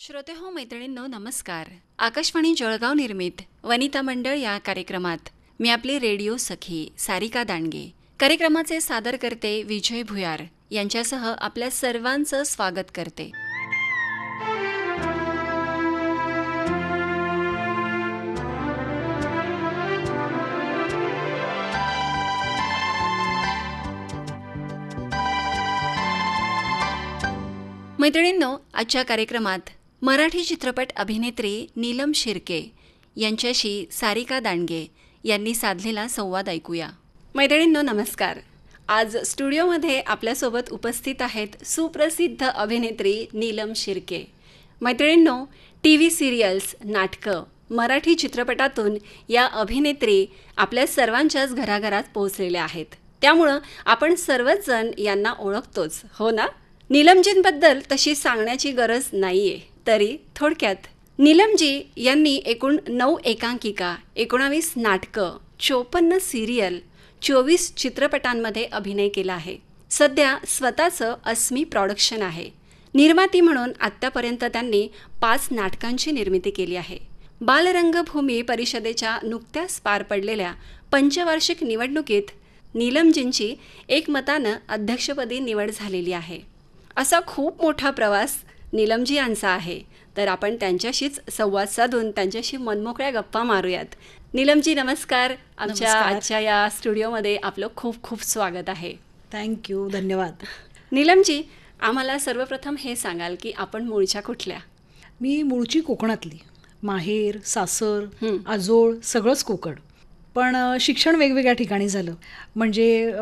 श्रोते हो मैत्रिणींनो नमस्कार आकाशवाणी जळगाव निर्मित वनिता मंडळ या कार्यक्रमात मी आपली रेडिओ सखी सारिका दांडगे कार्यक्रमाचे सादरकर्ते विजय भुयार यांच्यासह आपल्या सर्वांचं स्वागत करते मैत्रिणींनो आजच्या कार्यक्रमात मराठी चित्रपट अभिनेत्री नीलम शिर्के यांच्याशी सारिका दांडगे यांनी साधलेला संवाद ऐकूया मैत्रिणींनो नमस्कार आज स्टुडिओमध्ये आपल्यासोबत उपस्थित आहेत सुप्रसिद्ध अभिनेत्री नीलम शिर्के मैत्रिणींनो टी व्ही सिरियल्स नाटकं मराठी चित्रपटातून या अभिनेत्री आपल्या सर्वांच्याच घराघरात पोहोचलेल्या आहेत त्यामुळं आपण सर्वच जण यांना ओळखतोच हो ना नीलमजींबद्दल तशी सांगण्याची गरज नाही आहे तरी थोडक्यात नीलमजी यांनी एकूण नऊ एकांकिका एकोणावीस नाटकं चोपन्न सिरियल चोवीस चित्रपटांमध्ये अभिनय केला आहे सध्या स्वतःचं अस्मी प्रॉडक्शन आहे निर्माती म्हणून आत्तापर्यंत त्यांनी पाच नाटकांची निर्मिती केली आहे बालरंगभूमी परिषदेच्या नुकत्याच पार पडलेल्या पंचवार्षिक निवडणुकीत नीलमजींची एकमतानं अध्यक्षपदी निवड झालेली आहे असा खूप मोठा प्रवास नीलमजी यांचा आहे तर आपण त्यांच्याशीच संवाद साधून त्यांच्याशी मनमोकळ्या गप्पा मारूयात नीलमजी नमस्कार आमच्या आजच्या या स्टुडिओमध्ये आपलं खूप खूप स्वागत आहे थँक्यू धन्यवाद नीलमजी आम्हाला सर्वप्रथम हे सांगाल की आपण मुळच्या कुठल्या मी मूळची कोकणातली माहेर सासर आजोळ सगळंच कोकण पण शिक्षण वेगवेगळ्या ठिकाणी झालं म्हणजे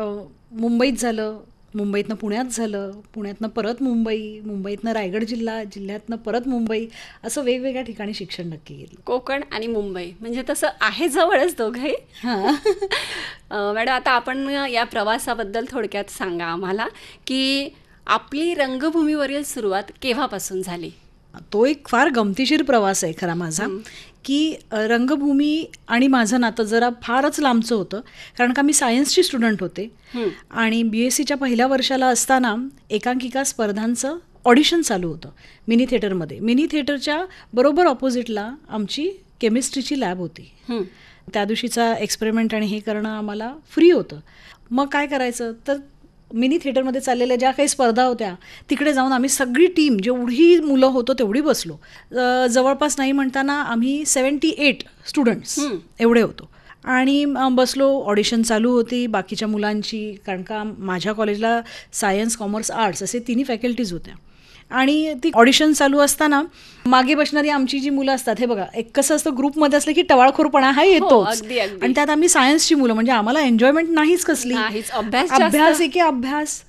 मुंबईत झालं मुंबईतनं पुण्यात झालं पुण्यातनं परत मुंबई मुंबईतनं रायगड जिल्हा जिल्ह्यातनं परत मुंबई असं वेगवेगळ्या ठिकाणी शिक्षण नक्की येईल कोकण आणि मुंबई म्हणजे तसं आहे जवळच दोघंही हां मॅडम आता आपण या प्रवासाबद्दल थोडक्यात सांगा आम्हाला की आपली रंगभूमीवरील सुरुवात केव्हापासून झाली तो एक फार गमतीशीर प्रवास आहे खरा माझा की रंगभूमी आणि माझं नातं जरा फारच लांबचं होतं कारण का मी सायन्सची स्टुडंट होते आणि बी एस सीच्या पहिल्या वर्षाला असताना एकांकिका स्पर्धांचं ऑडिशन चालू होतं मिनी थिएटरमध्ये मिनी थिएटरच्या बरोबर ऑपोजिटला आमची केमिस्ट्रीची लॅब होती त्या दिवशीचा एक्सपेरिमेंट आणि हे करणं आम्हाला फ्री होतं मग काय करायचं तर मिनी थिएटरमध्ये चाललेल्या ज्या काही स्पर्धा होत्या तिकडे जाऊन आम्ही सगळी टीम जेवढी मुलं होतो तेवढी बसलो जवळपास नाही म्हणताना आम्ही सेवन्टी एट स्टुडंट्स एवढे होतो आणि बसलो ऑडिशन चालू होती बाकीच्या मुलांची कारण का माझ्या कॉलेजला सायन्स कॉमर्स आर्ट्स असे तिन्ही फॅकल्टीज होत्या आणि ती ऑडिशन चालू असताना मागे बसणारी आमची जी मुलं असतात हे बघा एक कसं असतं ग्रुपमध्ये असलं की टवाळखोरपणा हा हो, येतो आणि त्यात आम्ही सायन्सची मुलं म्हणजे आम्हाला एन्जॉयमेंट नाहीच कसली अभ्यास एके अभ्यास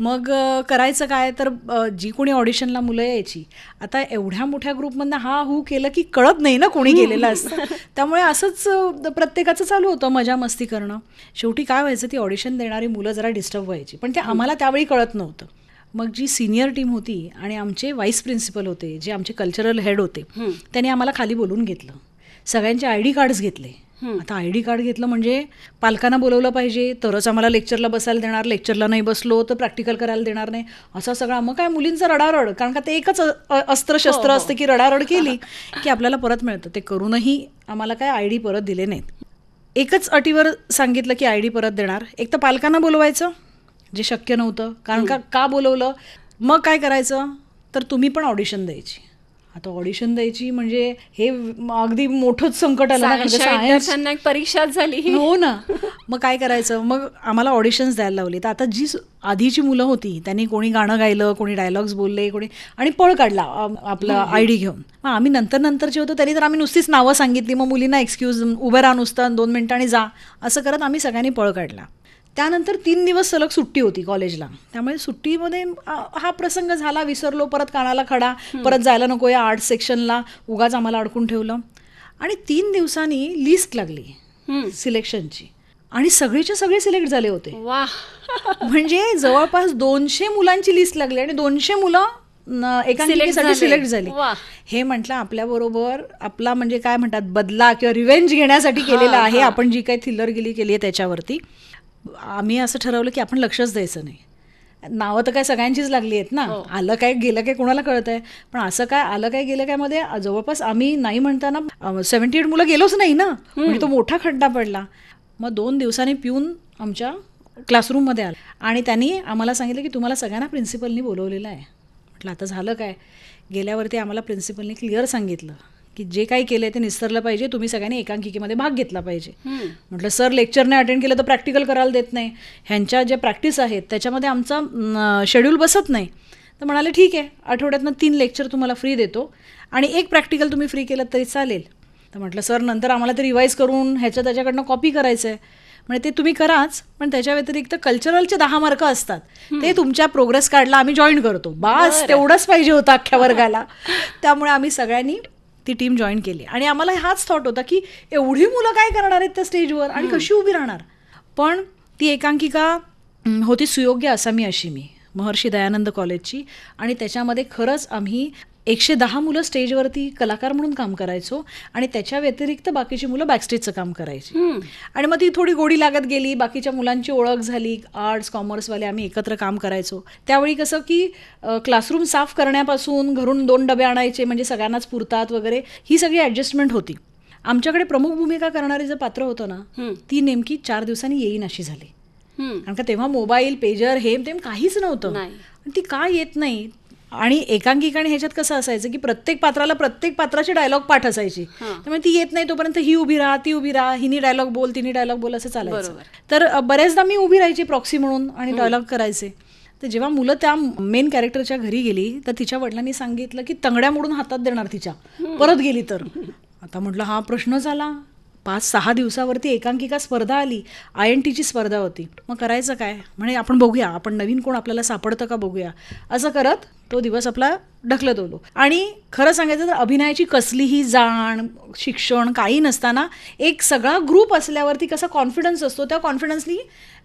मग करायचं काय तर जी कोणी ऑडिशनला मुलं यायची आता एवढ्या मोठ्या ग्रुपमधनं हा हू केलं की कळत नाही ना कोणी गेलेलं असतं त्यामुळे असंच प्रत्येकाचं चालू होतं मजा मस्ती करणं शेवटी काय व्हायचं ती ऑडिशन देणारी मुलं जरा डिस्टर्ब व्हायची पण ते हो. आम्हाला त्यावेळी कळत नव्हतं मग जी सिनियर टीम होती आणि आमचे वाईस प्रिन्सिपल होते जे आमचे कल्चरल हेड होते त्यांनी आम्हाला खाली बोलून घेतलं सगळ्यांचे आय डी कार्ड्स घेतले आता आय डी कार्ड घेतलं म्हणजे पालकांना बोलवलं पाहिजे तरच आम्हाला लेक्चरला बसायला देणार लेक्चरला नाही बसलो तर प्रॅक्टिकल करायला देणार नाही असा सगळा मग काय मुलींचं रडारड कारण का ते एकच अस्त्रशस्त्र हो, हो. असतं की रडारड केली की आपल्याला परत मिळतं ते करूनही आम्हाला काय आय डी परत दिले नाहीत एकच अटीवर सांगितलं की आय डी परत देणार एक तर पालकांना बोलवायचं जे शक्य नव्हतं कारण का का बोलवलं मग काय करायचं तर तुम्ही पण ऑडिशन द्यायची आता ऑडिशन द्यायची म्हणजे हे अगदी मोठंच संकट आलं एक परीक्षा झाली हो ना मग काय करायचं मग आम्हाला ऑडिशन्स द्यायला लावले तर आता जी आधीची मुलं होती त्यांनी कोणी गाणं गायलं कोणी डायलॉग्स बोलले कोणी आणि पळ काढला आपला आय डी घेऊन मग आम्ही नंतर नंतर जे होतो त्यांनी तर आम्ही नुसतीच नावं सांगितली मग मुलींना एक्सक्यूज उभं राहा नुसतं दोन मिनटं आणि जा असं करत आम्ही सगळ्यांनी पळ काढला त्यानंतर तीन दिवस सलग सुट्टी होती कॉलेजला त्यामुळे सुट्टीमध्ये हा प्रसंग झाला विसरलो परत कानाला खडा परत जायला नको या आर्ट सेक्शनला उगाच आम्हाला अडकून ठेवलं आणि तीन दिवसांनी लिस्ट लागली सिलेक्शनची आणि सगळेचे सगळे सिलेक्ट झाले होते वा म्हणजे जवळपास दोनशे मुलांची लिस्ट लागली आणि दोनशे मुलं साठी सिलेक्ट झाली हे म्हटलं बरोबर आपला म्हणजे काय म्हणतात बदला किंवा रिव्हेंज घेण्यासाठी केलेला आहे आपण जी काही थिल्लर गेली केली आहे त्याच्यावरती आम्ही असं ठरवलं की आपण लक्षच द्यायचं नाही नावं तर काय सगळ्यांचीच लागली आहेत ना हो. आलं काय गेलं काय कोणाला कळत आहे पण असं काय आलं काय गेलं काय मध्ये जवळपास आम्ही नाही म्हणताना सेव्हन्टी एट मुलं गेलोच नाही ना म्हणजे तो मोठा खड्डा पडला मग दोन दिवसांनी पिऊन आमच्या क्लासरूममध्ये आला आणि त्यांनी आम्हाला सांगितलं की तुम्हाला सगळ्यांना प्रिन्सिपलनी बोलवलेलं आहे म्हटलं आता झालं काय गेल्यावरती आम्हाला प्रिन्सिपलनी क्लिअर सांगितलं की जे काही केलंय ते निसरलं पाहिजे तुम्ही सगळ्यांनी एकांकिकेमध्ये भाग घेतला पाहिजे म्हटलं सर लेक्चरने अटेंड केलं तर प्रॅक्टिकल करायला देत नाही ह्यांच्या ज्या प्रॅक्टिस आहेत त्याच्यामध्ये आमचा शेड्यूल बसत नाही तर म्हणाले ठीक आहे आठवड्यातनं तीन लेक्चर तुम्हाला फ्री देतो आणि एक प्रॅक्टिकल तुम्ही फ्री केलं तरी चालेल तर म्हटलं सर नंतर आम्हाला ते रिवाईज करून ह्याच्या त्याच्याकडनं कॉपी करायचं आहे म्हणजे ते तुम्ही कराच पण त्याच्या व्यतिरिक्त कल्चरलचे दहा मार्क असतात ते तुमच्या प्रोग्रेस कार्डला आम्ही जॉईन करतो बास तेवढंच पाहिजे होतं अख्ख्या वर्गाला त्यामुळे आम्ही सगळ्यांनी ती टीम जॉईन केली आणि आम्हाला हाच थॉट होता की एवढी मुलं काय करणार आहेत त्या स्टेजवर आणि कशी उभी राहणार पण ती एकांकिका होती सुयोग्य असा मी अशी मी महर्षी दयानंद कॉलेजची आणि त्याच्यामध्ये खरंच आम्ही एकशे दहा मुलं स्टेजवरती कलाकार म्हणून काम करायचो आणि त्याच्या व्यतिरिक्त बाकीची मुलं बॅकस्टेजचं काम करायची आणि मग ती थोडी गोडी लागत गेली बाकीच्या मुलांची ओळख झाली आर्ट्स कॉमर्सवाले आम्ही एकत्र काम करायचो त्यावेळी कसं की क्लासरूम साफ करण्यापासून घरून दोन डबे आणायचे म्हणजे सगळ्यांनाच पुरतात वगैरे ही सगळी ॲडजस्टमेंट होती आमच्याकडे प्रमुख भूमिका करणारे जे पात्र होतं ना ती नेमकी चार दिवसांनी येईन अशी झाली कारण का तेव्हा मोबाईल पेजर हेम तेम काहीच नव्हतं ती का येत नाही आणि एकांकिका ह्याच्यात कसं असायचं की प्रत्येक पात्राला प्रत्येक पात्राची डायलॉग पाठ असायची त्यामुळे ती येत नाही तोपर्यंत ही उभी राहा ती उभी राहा हिनी डायलॉग बोल तिनी डायलॉग बोल असं चालायचं तर बऱ्याचदा मी उभी राहायची प्रॉक्सी म्हणून आणि डायलॉग करायचे तर जेव्हा मुलं त्या मेन कॅरेक्टरच्या घरी गेली तर तिच्या वडिलांनी सांगितलं की तंगड्या मोडून हातात देणार तिच्या परत गेली तर आता म्हटलं हा प्रश्न झाला पाच सहा दिवसावरती एकांकिका स्पर्धा आली आय एन टीची स्पर्धा होती मग करायचं काय म्हणजे आपण बघूया आपण नवीन कोण आपल्याला सापडतं का बघूया असं करत तो दिवस आपला ढकलत होतो आणि खरं सांगायचं तर अभिनयाची कसलीही जाण शिक्षण काही नसताना एक सगळा ग्रुप असल्यावरती कसा कॉन्फिडन्स असतो त्या कॉन्फिडन्सनी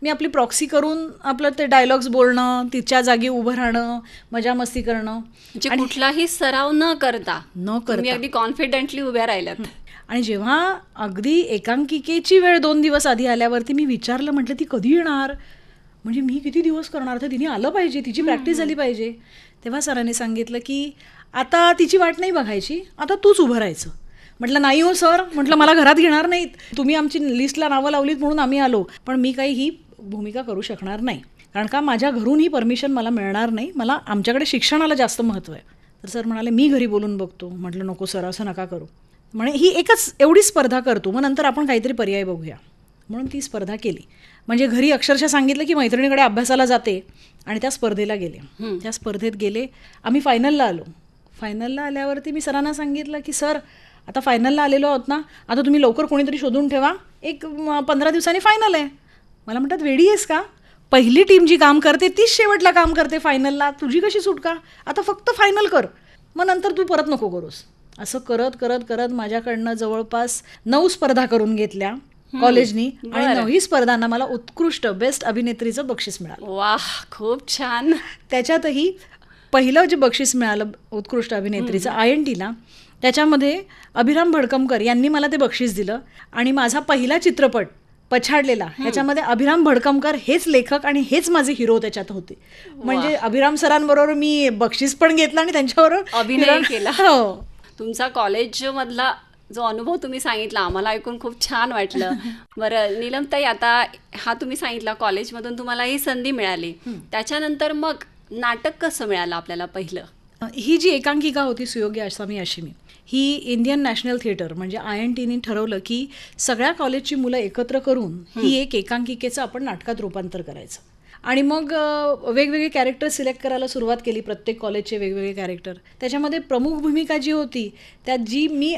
मी आपली प्रॉक्सी करून आपलं ते डायलॉग्स बोलणं तिच्या जागी उभं राहणं मजा मस्ती करणं म्हणजे कुठलाही सराव न करता न करता अगदी कॉन्फिडेंटली उभ्या राहिल्यात आणि जेव्हा अगदी एकांकिकेची वेळ दोन दिवस आधी आल्यावरती मी विचारलं म्हटलं ती कधी येणार म्हणजे मी किती दिवस करणार तर तिने आलं पाहिजे तिची प्रॅक्टिस झाली पाहिजे तेव्हा सरांनी सांगितलं की आता तिची वाट नाही बघायची आता तूच उभं राहायचं म्हटलं नाही हो सर म्हटलं मला घरात घेणार नाहीत तुम्ही आमची लिस्टला नावं लावलीत म्हणून आम्ही आलो पण मी काही ही भूमिका करू शकणार नाही कारण का माझ्या घरून ही परमिशन मला मिळणार नाही मला आमच्याकडे शिक्षणाला जास्त महत्त्व आहे तर सर म्हणाले मी घरी बोलून बघतो म्हटलं नको सर असं नका करू म्हणे ही एकच एवढी स्पर्धा करतो मग नंतर आपण काहीतरी पर्याय बघूया म्हणून ती स्पर्धा केली म्हणजे घरी अक्षरशः सांगितलं की मैत्रिणीकडे अभ्यासाला जाते आणि त्या स्पर्धेला गेले त्या स्पर्धेत गेले आम्ही फायनलला आलो फायनलला आल्यावरती मी सरांना सांगितलं की सर आता फायनलला आलेलो आहोत ना आता तुम्ही लवकर कोणीतरी शोधून ठेवा एक पंधरा दिवसांनी फायनल आहे मला म्हणतात वेडी आहेस का पहिली टीम जी काम करते तीच शेवटला काम करते फायनलला तुझी कशी सुटका आता फक्त फायनल कर मग नंतर तू परत नको करूस असं करत करत करत माझ्याकडनं जवळपास नऊ स्पर्धा करून घेतल्या कॉलेजनी आणि नवही स्पर्धांना मला उत्कृष्ट बेस्ट अभिनेत्रीचं बक्षीस मिळालं वा खूप छान त्याच्यातही पहिलं जे बक्षीस मिळालं उत्कृष्ट अभिनेत्रीचं आय एन टीला त्याच्यामध्ये अभिराम भडकमकर यांनी मला ते बक्षीस दिलं आणि माझा पहिला चित्रपट पछाडलेला ह्याच्यामध्ये अभिराम भडकमकर हेच लेखक आणि हेच माझे हिरो त्याच्यात होते म्हणजे अभिराम सरांबरोबर मी बक्षीस पण घेतलं आणि त्यांच्याबरोबर अभिनय केला हो. तुमचा तुमचा कॉलेजमधला जो अनुभव तुम्ही सांगितला आम्हाला ऐकून खूप छान वाटलं बरं नीलमताई आता हा तुम्ही सांगितला कॉलेजमधून तुम्हाला ही संधी मिळाली त्याच्यानंतर मग नाटक कसं मिळालं आपल्याला पहिलं ही जी एकांकिका होती सुयोग्य आसामी अशिमी ही इंडियन नॅशनल थिएटर म्हणजे आय एन टीने ठरवलं की सगळ्या कॉलेजची मुलं एकत्र करून ही एक एकांकिकेचं आपण नाटकात रूपांतर करायचं आणि मग वेगवेगळे कॅरेक्टर सिलेक्ट करायला सुरुवात केली प्रत्येक कॉलेजचे वेगवेगळे कॅरेक्टर त्याच्यामध्ये प्रमुख भूमिका जी होती त्यात जी मी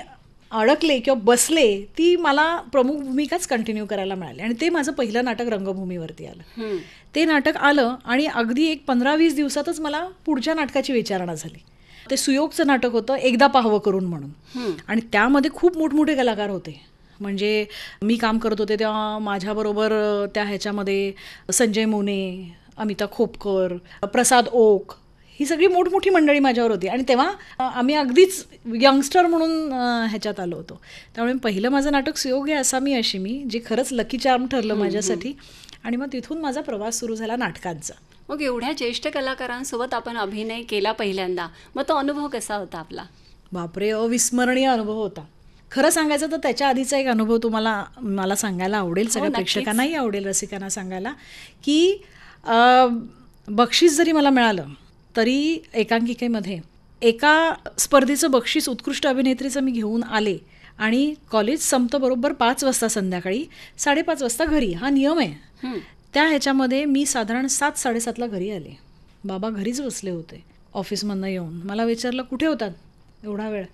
अडकले किंवा बसले ती मला प्रमुख भूमिकाच कंटिन्यू करायला मिळाली आणि ते माझं पहिलं नाटक रंगभूमीवरती आलं ते नाटक आलं आणि अगदी एक पंधरा वीस दिवसातच मला पुढच्या नाटकाची विचारणा झाली ते सुयोगचं नाटक होतं एकदा पाहावं करून म्हणून आणि त्यामध्ये खूप मोठमोठे कलाकार होते म्हणजे मी काम करत होते तेव्हा माझ्याबरोबर त्या ह्याच्यामध्ये संजय मोने अमिता खोपकर प्रसाद ओक ही सगळी मोठमोठी मंडळी माझ्यावर होती आणि तेव्हा आम्ही अगदीच यंगस्टर म्हणून ह्याच्यात आलो होतो त्यामुळे पहिलं माझं नाटक सुयोग्य असा मी अशी मी जे खरंच लकी चार्म ठरलं माझ्यासाठी आणि मग तिथून माझा प्रवास सुरू झाला नाटकांचा मग एवढ्या ज्येष्ठ कलाकारांसोबत आपण अभिनय केला पहिल्यांदा मग तो अनुभव कसा होता आपला बापरे अविस्मरणीय अनुभव होता खरं सांगायचं तर त्याच्या आधीचा एक अनुभव तुम्हाला मला सांगायला आवडेल सगळ्या हो, प्रेक्षकांनाही आवडेल रसिकांना सांगायला की बक्षीस जरी मला मिळालं तरी एकांकिकेमध्ये एका स्पर्धेचं बक्षीस उत्कृष्ट अभिनेत्रीचं मी घेऊन आले आणि कॉलेज संपतो बरोबर पाच वाजता संध्याकाळी साडेपाच वाजता घरी हा नियम आहे त्या ह्याच्यामध्ये मी साधारण सात साडेसातला घरी आले बाबा घरीच बसले होते ऑफिसमधनं येऊन मला विचारलं कुठे होतात एवढा वेळ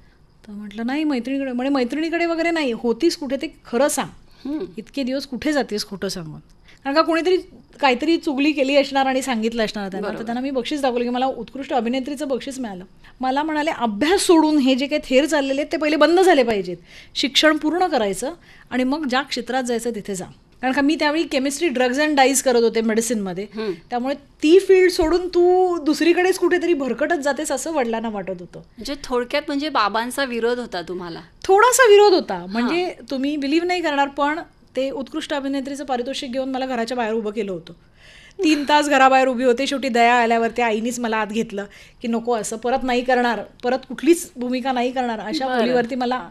तर म्हटलं नाही मैत्रिणीकडे म्हणजे मैत्रिणीकडे वगैरे नाही होतीस कुठे ते खरं सांग इतके दिवस कुठे जातेस खोटं सांगून कारण का कोणीतरी काहीतरी चुगली केली असणार आणि सांगितलं असणार त्यांना तर त्यांना मी बक्षीस दाखवलं की मला उत्कृष्ट अभिनेत्रीचं बक्षीस मिळालं मला म्हणाले अभ्यास सोडून हे जे काही थेर चाललेले ते पहिले बंद झाले पाहिजेत शिक्षण पूर्ण करायचं आणि मग ज्या क्षेत्रात जायचं तिथे जा कारण का मी त्यावेळी केमिस्ट्री ड्रग्ज अँड डाईज करत होते मेडिसिनमध्ये त्यामुळे ती फील्ड सोडून तू दुसरीकडेच कुठेतरी भरकटत जातेस असं वडिलांना वाटत होतं म्हणजे थोडक्यात म्हणजे बाबांचा विरोध होता तुम्हाला थोडासा विरोध होता म्हणजे तुम्ही बिलीव्ह नाही करणार पण ते उत्कृष्ट अभिनेत्रीचं पारितोषिक घेऊन मला घराच्या बाहेर उभं केलं होतं तीन तास घराबाहेर उभी होते शेवटी दया आल्यावरती आईनीच मला आत घेतलं की नको असं परत नाही करणार परत कुठलीच भूमिका नाही करणार अशा मुलीवरती मला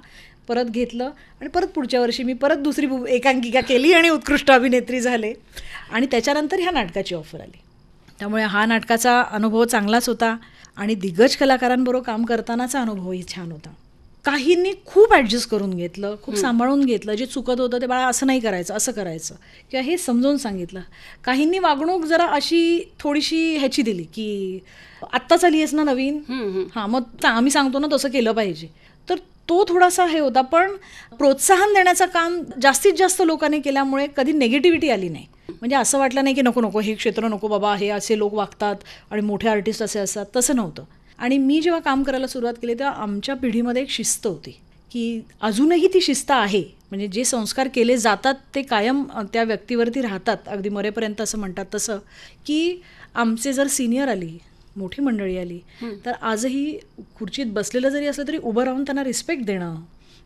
परत घेतलं आणि परत पुढच्या वर्षी मी परत दुसरी एकांकिका केली आणि उत्कृष्ट अभिनेत्री झाले आणि त्याच्यानंतर ह्या नाटकाची ऑफर आली त्यामुळे हा नाटकाचा अनुभव चांगलाच होता आणि दिग्गज कलाकारांबरोबर काम करतानाचा अनुभवही छान होता काहींनी खूप ॲडजस्ट करून घेतलं खूप सांभाळून घेतलं जे चुकत होतं ते बाळा असं नाही करायचं असं करायचं किंवा हे समजून सांगितलं काहींनी वागणूक जरा अशी थोडीशी ह्याची दिली की आत्ताच आली आहेस ना नवीन हां मग आम्ही सांगतो ना तसं केलं पाहिजे तर तो थोडासा हे होता पण प्रोत्साहन देण्याचं काम जास्तीत जास्त लोकांनी केल्यामुळे कधी नेगेटिव्हिटी आली नाही म्हणजे असं वाटलं नाही की नको नको हे क्षेत्र नको बाबा हे असे लोक वागतात आणि मोठे आर्टिस्ट असे असतात तसं नव्हतं आणि मी जेव्हा काम करायला सुरुवात केली तेव्हा आमच्या पिढीमध्ये एक शिस्त होती की अजूनही ती शिस्त आहे म्हणजे जे संस्कार केले जातात ते कायम त्या व्यक्तीवरती राहतात अगदी मरेपर्यंत असं म्हणतात तसं की आमचे जर सिनियर आली मोठी मंडळी आली तर आजही खुर्चीत बसलेलं जरी असलं तरी उभं राहून त्यांना रिस्पेक्ट देणं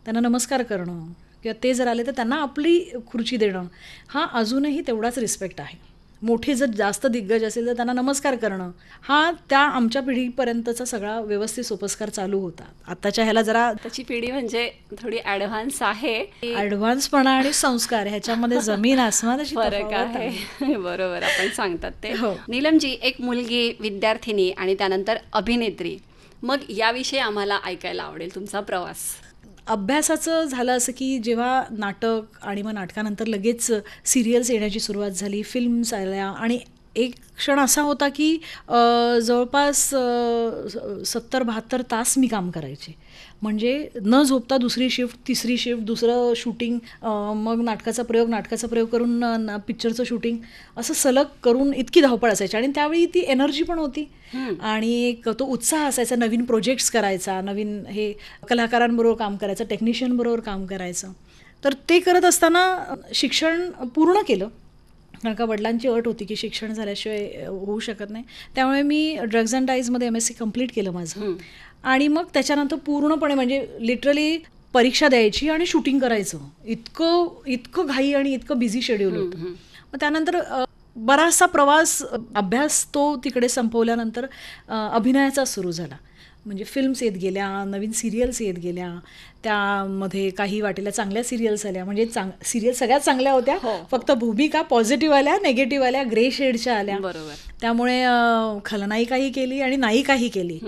त्यांना नमस्कार करणं किंवा ते जर आले तर त्यांना आपली खुर्ची देणं हा अजूनही तेवढाच रिस्पेक्ट आहे मोठे जर जास्त दिग्गज असेल तर त्यांना नमस्कार करणं हा त्या आमच्या पिढीपर्यंतचा सगळा व्यवस्थित सोपस्कार चालू होता आताच्या ह्याला जरा त्याची पिढी म्हणजे थोडी ॲडव्हान्स आहे ॲडव्हान्सपणा आणि संस्कार ह्याच्यामध्ये जमीन अशी फरक आहे बरोबर आपण सांगतात ते हो नीलमजी एक मुलगी विद्यार्थिनी आणि त्यानंतर अभिनेत्री मग याविषयी आम्हाला ऐकायला आवडेल तुमचा प्रवास अभ्यासाचं झालं असं की जेव्हा नाटक आणि मग नाटकानंतर लगेच सिरियल्स येण्याची सुरुवात झाली फिल्म्स आल्या आणि एक क्षण असा होता की जवळपास सत्तर बहात्तर तास मी काम करायचे म्हणजे न झोपता दुसरी शिफ्ट तिसरी शिफ्ट दुसरं शूटिंग मग नाटकाचा प्रयोग नाटकाचा प्रयोग करून ना पिक्चरचं शूटिंग असं सलग करून इतकी धावपळ असायची आणि त्यावेळी ती एनर्जी पण होती आणि एक तो उत्साह असायचा नवीन प्रोजेक्ट्स करायचा नवीन हे कलाकारांबरोबर काम करायचं टेक्निशियनबरोबर काम करायचं तर ते करत असताना शिक्षण पूर्ण केलं कारण का वडिलांची अट होती की शिक्षण झाल्याशिवाय होऊ शकत नाही त्यामुळे मी ड्रग्ज अँड डाईजमध्ये एम एस सी कम्प्लीट केलं माझं आणि मग त्याच्यानंतर पूर्णपणे म्हणजे लिटरली परीक्षा द्यायची आणि शूटिंग करायचं इतकं इतकं घाई आणि इतकं बिझी शेड्यूल होतं मग त्यानंतर बराचसा प्रवास अभ्यास तो तिकडे संपवल्यानंतर अभिनयाचा सुरू झाला म्हणजे फिल्म्स येत गेल्या नवीन सिरियल्स येत गेल्या त्यामध्ये काही वाटेला चांगल्या सिरियल्स आल्या म्हणजे चांग सिरियल सगळ्यात चांगल्या होत्या हो. फक्त भूमिका पॉझिटिव्ह आल्या नेगेटिव्ह आल्या ग्रे शेडच्या आल्या बरोबर त्यामुळे खलनायिकाही केली आणि नायिकाही केली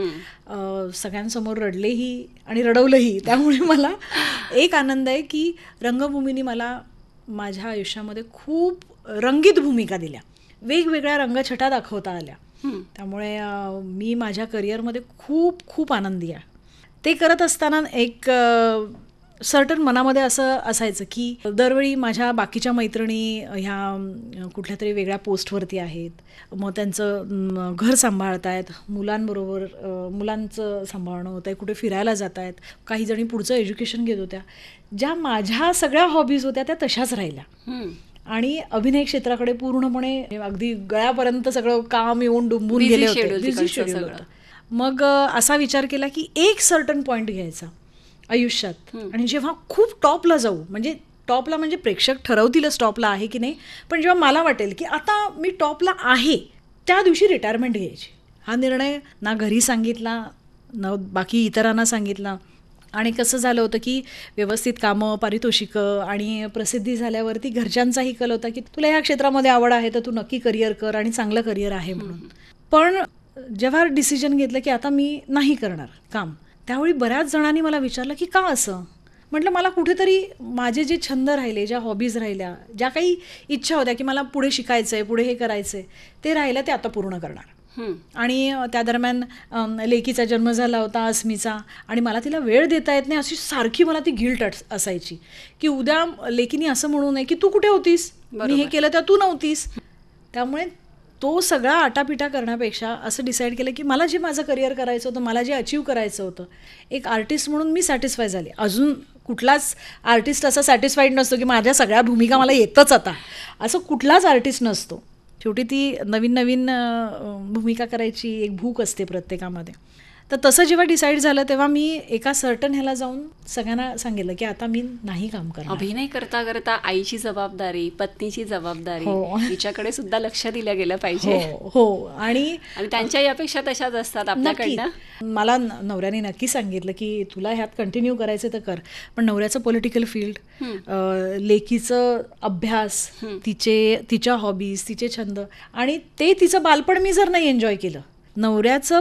सगळ्यांसमोर रडलेही आणि रडवलंही त्यामुळे मला एक आनंद आहे की रंगभूमीने मला माझ्या आयुष्यामध्ये खूप रंगीत भूमिका दिल्या वेगवेगळ्या रंगछटा दाखवता आल्या त्यामुळे मी माझ्या करिअरमध्ये खूप खूप आनंदी आहे ते करत असताना एक सर्टन मनामध्ये असं असायचं की दरवेळी माझ्या बाकीच्या मैत्रिणी ह्या कुठल्या तरी वेगळ्या पोस्टवरती आहेत मग त्यांचं घर सांभाळत आहेत मुलांबरोबर मुलांचं सांभाळणं होतं आहे कुठे फिरायला जात आहेत काही जणी पुढचं एज्युकेशन घेत होत्या ज्या माझ्या सगळ्या हॉबीज होत्या त्या तशाच राहिल्या आणि अभिनय क्षेत्राकडे पूर्णपणे अगदी गळ्यापर्यंत सगळं काम येऊन डुंबून गेले होते मग असा विचार केला की एक सर्टन पॉईंट घ्यायचा आयुष्यात आणि जेव्हा खूप टॉपला जाऊ म्हणजे टॉपला म्हणजे प्रेक्षक ठरवतीलच टॉपला आहे की नाही पण जेव्हा मला वाटेल की आता मी टॉपला आहे त्या दिवशी रिटायरमेंट घ्यायची हा निर्णय ना घरी सांगितला ना बाकी इतरांना सांगितला आणि कसं झालं होतं की व्यवस्थित कामं पारितोषिकं आणि प्रसिद्धी झाल्यावरती घरच्यांचाही कल होता की तुला ह्या क्षेत्रामध्ये आवड आहे तर तू नक्की करिअर कर आणि चांगलं करिअर आहे म्हणून पण जेव्हा डिसिजन घेतलं की आता मी नाही करणार काम त्यावेळी बऱ्याच जणांनी मला विचारलं की का असं म्हटलं मला कुठेतरी माझे जे छंद राहिले ज्या हॉबीज राहिल्या ज्या काही इच्छा होत्या की मला पुढे शिकायचं आहे पुढे हे करायचं आहे ते राहिलं ते आता पूर्ण करणार आणि त्या दरम्यान लेकीचा जन्म झाला होता अस्मीचा आणि मला तिला वेळ देता येत नाही अशी सारखी मला ती गिल्ट असायची की उद्या लेकीनी असं म्हणू नये की तू कुठे होतीस मी हे केलं तेव्हा तू नव्हतीस त्यामुळे तो सगळा आटापिटा करण्यापेक्षा असं डिसाईड केलं की मला जे माझं करिअर करायचं होतं मला जे अचीव करायचं होतं एक आर्टिस्ट म्हणून मी सॅटिस्फाय झाली अजून कुठलाच आर्टिस्ट असा सॅटिस्फाईड नसतो की माझ्या सगळ्या भूमिका मला येतच आता असं कुठलाच आर्टिस्ट नसतो शेवटी ती नवीन नवीन भूमिका करायची एक भूक असते प्रत्येकामध्ये तर तसं जेव्हा डिसाईड झालं तेव्हा मी एका सर्टन ह्याला जाऊन सगळ्यांना सांगितलं की आता मी नाही काम करत अभिनय करता करता आईची जबाबदारी पत्नीची जबाबदारी तिच्याकडे हो. सुद्धा लक्ष दिलं गेलं पाहिजे हो, हो आणि त्यांच्याही अपेक्षा तशाच असतात आपल्याकडनं मला नवऱ्याने नक्की सांगितलं की तुला ह्यात कंटिन्यू करायचं तर कर पण नवऱ्याचं पॉलिटिकल फील्ड लेकीचं अभ्यास तिचे तिच्या हॉबीज तिचे छंद आणि ते तिचं बालपण मी जर नाही एन्जॉय केलं नवऱ्याचं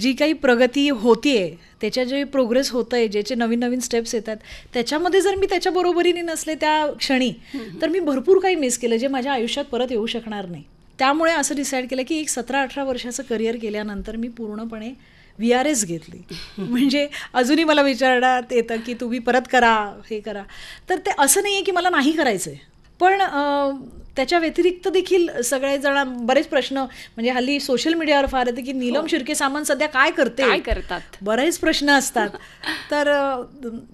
जी काही प्रगती होतीये त्याच्या जे प्रोग्रेस होत आहे ज्याचे नवीन नवीन स्टेप्स येतात त्याच्यामध्ये जर मी त्याच्या बरोबरीने नसले त्या क्षणी तर मी भरपूर काही मिस केलं जे माझ्या आयुष्यात परत येऊ शकणार नाही त्यामुळे असं डिसाईड केलं की एक सतरा अठरा वर्षाचं करिअर केल्यानंतर मी पूर्णपणे व्ही आर एस घेतली म्हणजे अजूनही मला विचारण्यात येतं की तुम्ही परत करा हे करा तर ते असं नाही आहे की मला नाही करायचं आहे पण त्याच्या व्यतिरिक्त देखील सगळेजण बरेच प्रश्न म्हणजे हल्ली सोशल मीडियावर फार येते की हो. नीलम शिर्के सामान सध्या काय करते काय करतात बरेच प्रश्न असतात तर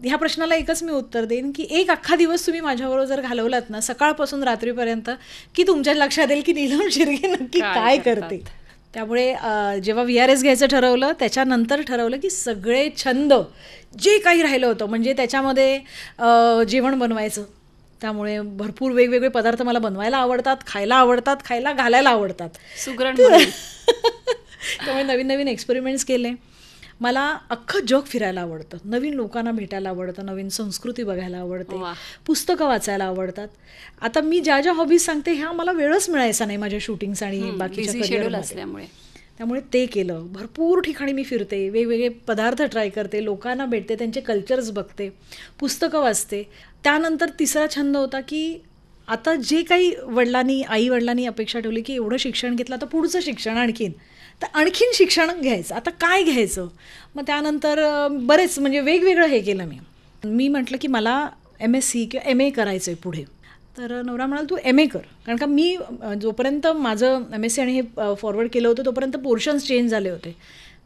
ह्या प्रश्नाला एकच मी उत्तर देईन की एक अख्खा दिवस तुम्ही माझ्याबरोबर जर घालवलात ना सकाळपासून रात्रीपर्यंत की तुमच्या लक्षात येईल की नीलम शिर्के नक्की काय करते त्यामुळे जेव्हा व्ही आर एस घ्यायचं ठरवलं त्याच्यानंतर ठरवलं की सगळे छंद जे काही राहिलं होतं म्हणजे त्याच्यामध्ये जेवण बनवायचं त्यामुळे भरपूर वेगवेगळे पदार्थ मला बनवायला आवडतात खायला आवडतात खायला घालायला आवडतात सुगरण त्यामुळे नवीन नवीन एक्सपेरिमेंट्स केले मला अख्खं जग फिरायला आवडतं नवीन लोकांना भेटायला आवडतं नवीन संस्कृती बघायला आवडते पुस्तकं वाचायला आवडतात आता मी ज्या ज्या हॉबीज सांगते ह्या मला वेळच मिळायचा नाही माझ्या शूटिंग्स आणि बाकीच्या असल्यामुळे त्यामुळे ते केलं भरपूर ठिकाणी मी फिरते वेगवेगळे पदार्थ ट्राय करते लोकांना भेटते त्यांचे कल्चर्स बघते पुस्तकं वाचते त्यानंतर तिसरा छंद होता की आता जे काही वडिलांनी आई वडिलांनी अपेक्षा ठेवली की एवढं शिक्षण घेतलं आता पुढचं शिक्षण आणखीन तर आणखीन शिक्षण घ्यायचं आता काय घ्यायचं मग त्यानंतर बरेच म्हणजे वेगवेगळं हे केलं मी मी म्हटलं की मला एम एस सी किंवा एम ए करायचं आहे पुढे तर नवरा म्हणाल तू एम ए कर कारण का मी जोपर्यंत माझं एम एस सी आणि हे फॉरवर्ड केलं होतं तोपर्यंत पोर्शन्स चेंज झाले होते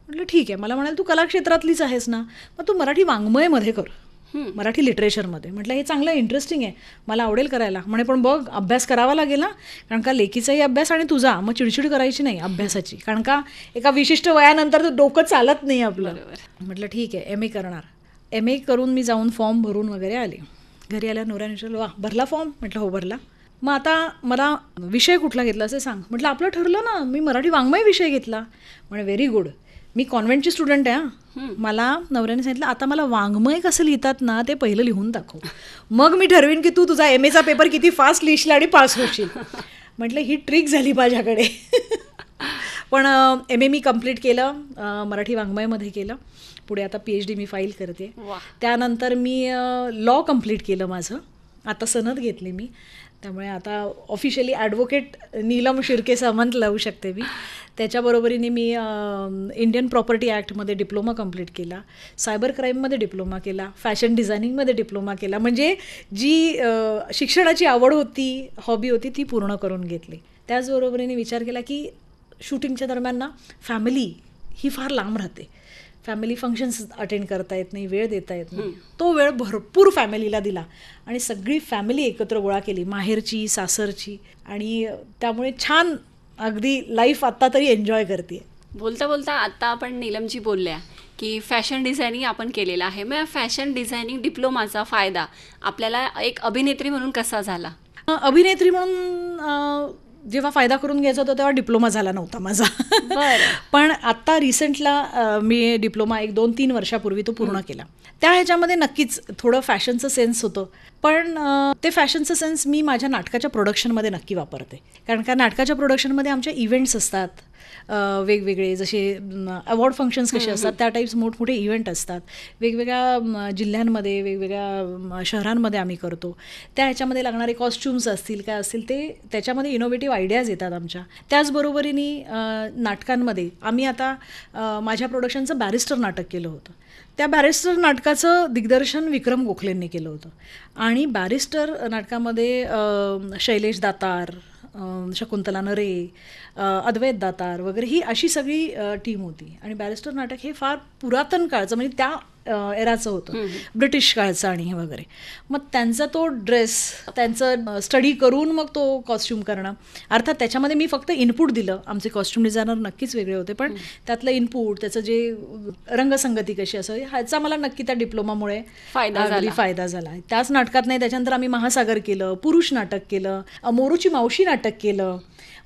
म्हटलं ठीक आहे मला म्हणाल तू कलाक्षेत्रातलीच आहेस ना मग तू मराठी वाङ्मयमध्ये कर मराठी लिटरेचरमध्ये म्हटलं हे चांगलं इंटरेस्टिंग आहे मला आवडेल करायला म्हणे पण बघ अभ्यास करावा लागेल ना कारण का लेखीचाही अभ्यास आणि तुझा मग चिडचिड करायची नाही अभ्यासाची कारण का एका विशिष्ट वयानंतर डोकं चालत नाही आपलं म्हटलं ठीक आहे एम ए करणार एम ए करून मी जाऊन फॉर्म भरून वगैरे आले घरी आल्या नवऱ्याने विचारलं वा भरला फॉर्म म्हटलं हो भरला मग आता मला विषय कुठला घेतला असं सांग म्हटलं आपलं ठरलं ना मी मराठी वाङ्मय विषय घेतला म्हणे व्हेरी गुड मी कॉन्व्हेंटची स्टुडंट आहे मला नवऱ्याने सांगितलं आता मला वाङ्मय कसं लिहितात ना ते पहिलं लिहून दाखव मग मी ठरवीन की तू तुझा एम एचा पेपर किती फास्ट लिहिशील आणि पास होशील म्हटलं ही ट्रिक झाली माझ्याकडे पण एम ए मी कम्प्लीट केलं मराठी वाङ्मयमध्ये केलं पुढे आता पी एच डी मी फाईल करते त्यानंतर मी लॉ कम्प्लीट केलं माझं आता सनद घेतली मी त्यामुळे आता ऑफिशियली ॲडव्होकेट नीलम शिर्के सामंत लावू शकते मी त्याच्याबरोबरीने मी इंडियन प्रॉपर्टी ॲक्टमध्ये डिप्लोमा कंप्लीट केला सायबर क्राईममध्ये डिप्लोमा केला फॅशन डिझायनिंगमध्ये डिप्लोमा केला म्हणजे जी शिक्षणाची आवड होती हॉबी होती ती पूर्ण करून घेतली त्याचबरोबरीने विचार केला की शूटिंगच्या दरम्यान ना फॅमिली ही फार लांब राहते फॅमिली फंक्शन्स अटेंड करता येत नाही वेळ देता येत नाही तो वेळ भरपूर फॅमिलीला दिला आणि सगळी फॅमिली एकत्र गोळा केली माहेरची सासरची आणि त्यामुळे छान अगदी लाईफ आत्ता तरी एन्जॉय करते बोलता बोलता आत्ता आपण नीलमजी बोलल्या की फॅशन डिझायनिंग आपण केलेलं आहे मग फॅशन डिझायनिंग डिप्लोमाचा फायदा आपल्याला एक अभिनेत्री म्हणून कसा झाला अभिनेत्री म्हणून जेव्हा फायदा करून घ्यायचा होता तेव्हा डिप्लोमा झाला नव्हता माझा पण आत्ता रिसेंटला मी डिप्लोमा एक दोन तीन वर्षापूर्वी तो पूर्ण केला त्या ह्याच्यामध्ये नक्कीच थोडं फॅशनचं सेन्स होतं पण ते फॅशनचं सेन्स मी माझ्या नाटकाच्या प्रोडक्शनमध्ये नक्की वापरते कारण का नाटकाच्या प्रोडक्शनमध्ये आमच्या इव्हेंट्स असतात वेगवेगळे जसे अवॉर्ड फंक्शन्स कसे असतात त्या टाईप्स मोठमोठे इव्हेंट असतात वेगवेगळ्या जिल्ह्यांमध्ये वेगवेगळ्या शहरांमध्ये आम्ही करतो त्या ह्याच्यामध्ये लागणारे कॉस्ट्युम्स असतील काय असतील ते त्याच्यामध्ये इनोव्हेटिव्ह आयडियाज येतात आमच्या त्याचबरोबरीने नाटकांमध्ये आम्ही आता माझ्या प्रोडक्शनचं बॅरिस्टर नाटक केलं होतं त्या बॅरिस्टर नाटकाचं दिग्दर्शन विक्रम गोखलेंनी केलं होतं आणि बॅरिस्टर नाटकामध्ये शैलेश दातार शकुंतला नरे अद्वैत दातार वगैरे ही अशी सगळी टीम होती आणि बॅरिस्टर नाटक हे फार पुरातन काळचं म्हणजे त्या एराचं होतं ब्रिटिश काळचं आणि हे वगैरे मग त्यांचा तो ड्रेस त्यांचं स्टडी करून मग तो कॉस्ट्युम करणं अर्थात त्याच्यामध्ये मी फक्त इनपुट दिलं आमचे कॉस्ट्युम डिझायनर नक्कीच वेगळे होते पण त्यातलं इनपुट त्याचं जे रंगसंगती कशी असं ह्याचा मला नक्की त्या डिप्लोमामुळे फायदा फायदा झाला त्याच नाटकात नाही त्याच्यानंतर आम्ही महासागर केलं पुरुष नाटक केलं मोरूची मावशी नाटक केलं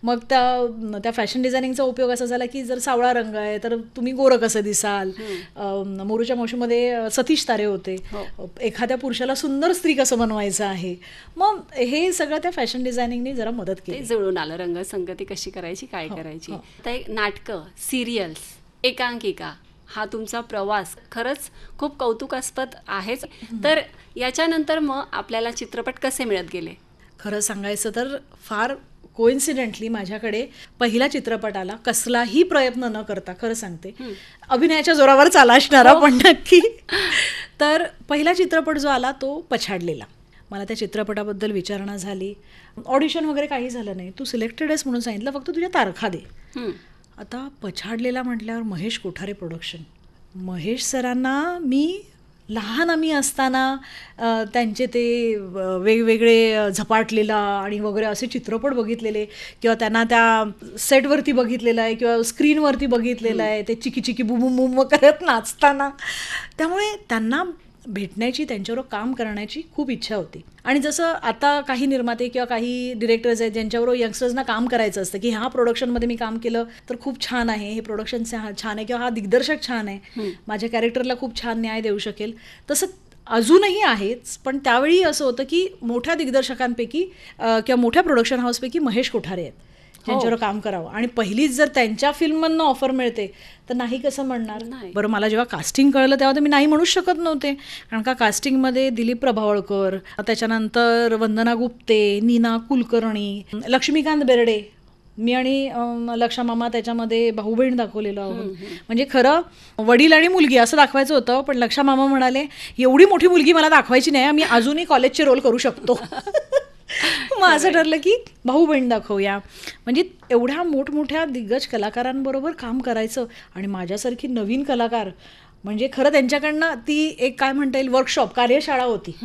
मग त्या त्या फॅशन डिझायनिंगचा उपयोग असा झाला की जर सावळा रंग आहे तर तुम्ही गोरं कसं दिसाल मोरूच्या मावशीमध्ये सतीश तारे होते हो. एखाद्या पुरुषाला सुंदर स्त्री कसं बनवायचं आहे मग हे सगळं त्या फॅशन डिझायनिंगने जरा मदत केली जुळून आलं संगती कशी करायची काय हो, हो. करायची तर नाटकं सिरियल्स एकांकिका हा तुमचा प्रवास खरंच खूप कौतुकास्पद आहेच तर याच्यानंतर मग आपल्याला चित्रपट कसे मिळत गेले खरं सांगायचं तर फार कोइन्सिडेंटली माझ्याकडे पहिला चित्रपट आला कसलाही प्रयत्न न करता खरं सांगते अभिनयाच्या जोरावर चाला असणारा हो. पण नक्की तर पहिला चित्रपट जो आला तो पछाडलेला मला त्या चित्रपटाबद्दल विचारणा झाली ऑडिशन वगैरे काही झालं नाही तू सिलेक्टेड आहेस म्हणून सांगितलं फक्त तुझ्या तारखा दे आता पछाडलेला म्हटल्यावर महेश कोठारे प्रोडक्शन महेश सरांना मी लहान आम्ही असताना त्यांचे ते वेगवेगळे झपाटलेला आणि वगैरे असे चित्रपट बघितलेले किंवा त्यांना त्या सेटवरती बघितलेलं आहे किंवा स्क्रीनवरती बघितलेलं आहे ते चिकी चिकी बुम बुम करत नाचताना त्यामुळे त्यांना भेटण्याची त्यांच्यावर काम करण्याची खूप इच्छा होती आणि जसं आता काही निर्माते किंवा काही डिरेक्टर्स आहेत ज्यांच्यावर यंगस्टर्सना काम करायचं असतं की ह्या प्रोडक्शनमध्ये मी काम केलं तर खूप छान आहे हे प्रोडक्शन छान आहे किंवा हा दिग्दर्शक छान आहे माझ्या कॅरेक्टरला खूप छान न्याय देऊ शकेल तसं अजूनही आहेच पण त्यावेळी असं होतं की मोठ्या दिग्दर्शकांपैकी किंवा मोठ्या प्रोडक्शन हाऊसपैकी महेश कोठारे आहेत त्यांच्यावर हो. काम करावं आणि पहिलीच जर त्यांच्या फिल्ममधनं ऑफर मिळते तर नाही कसं म्हणणार बरं मला जेव्हा कास्टिंग कळलं तेव्हा तर मी नाही म्हणू शकत नव्हते कारण का कास्टिंगमध्ये दिलीप प्रभावळकर त्याच्यानंतर वंदना गुप्ते नीना कुलकर्णी लक्ष्मीकांत बेर्डे मी आणि लक्षा मामा त्याच्यामध्ये भाऊ बहीण दाखवलेलो आहोत म्हणजे खरं वडील आणि मुलगी असं दाखवायचं होतं पण लक्षा मामा म्हणाले एवढी मोठी मुलगी मला दाखवायची नाही मी अजूनही कॉलेजचे रोल करू शकतो मग असं ठरलं की भाऊ बहीण दाखवूया म्हणजे एवढ्या मोठमोठ्या दिग्गज कलाकारांबरोबर काम करायचं आणि माझ्यासारखी नवीन कलाकार म्हणजे खरं त्यांच्याकडनं ती एक काय म्हणता येईल वर्कशॉप कार्यशाळा होती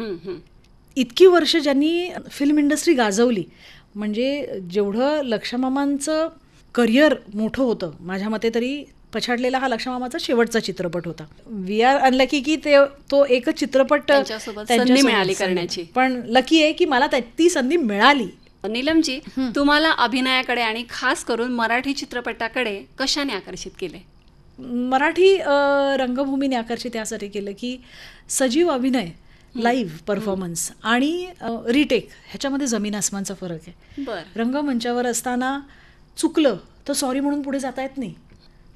इतकी वर्ष ज्यांनी फिल्म इंडस्ट्री गाजवली म्हणजे जेवढं लक्षमामांचं करिअर मोठं होतं माझ्या मते तरी पछाडलेला हा लक्ष्मामाचा शेवटचा चित्रपट होता वी आर अनलकी की ते तो एकच चित्रपट त्यांनी मिळाली करण्याची पण लकी आहे की मला ती संधी मिळाली नीलमजी तुम्हाला अभिनयाकडे आणि खास करून मराठी चित्रपटाकडे कशाने आकर्षित केले मराठी रंगभूमीने आकर्षित यासाठी केलं की सजीव अभिनय लाईव्ह परफॉर्मन्स आणि रिटेक ह्याच्यामध्ये जमीन आसमानचा फरक आहे रंगमंचावर असताना चुकलं तर सॉरी म्हणून पुढे जाता येत नाही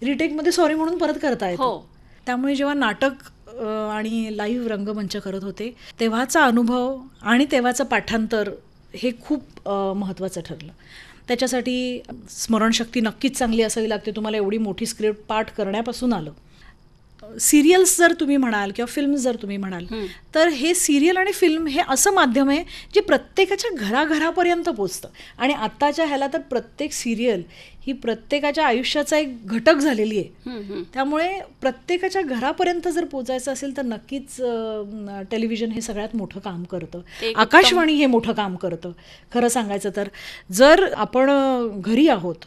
रिटेकमध्ये सॉरी म्हणून परत करता येतो हो. त्यामुळे जेव्हा नाटक आणि लाईव्ह रंगमंच करत होते तेव्हाचा अनुभव आणि तेव्हाचं पाठांतर हे खूप महत्त्वाचं ठरलं त्याच्यासाठी स्मरणशक्ती नक्कीच चांगली असावी लागते तुम्हाला एवढी मोठी स्क्रिप्ट पाठ करण्यापासून आलं सिरियल्स जर तुम्ही म्हणाल किंवा फिल्म जर तुम्ही म्हणाल तर हे सिरियल आणि फिल्म हे असं माध्यम आहे जे प्रत्येकाच्या घराघरापर्यंत पोचतं आणि आत्ताच्या ह्याला तर प्रत्येक सिरियल ही प्रत्येकाच्या आयुष्याचा एक घटक झालेली आहे त्यामुळे प्रत्येकाच्या घरापर्यंत जर पोचायचं असेल तर नक्कीच टेलिव्हिजन हे सगळ्यात मोठं काम करतं आकाशवाणी हे मोठं काम करतं खरं सांगायचं तर जर आपण घरी आहोत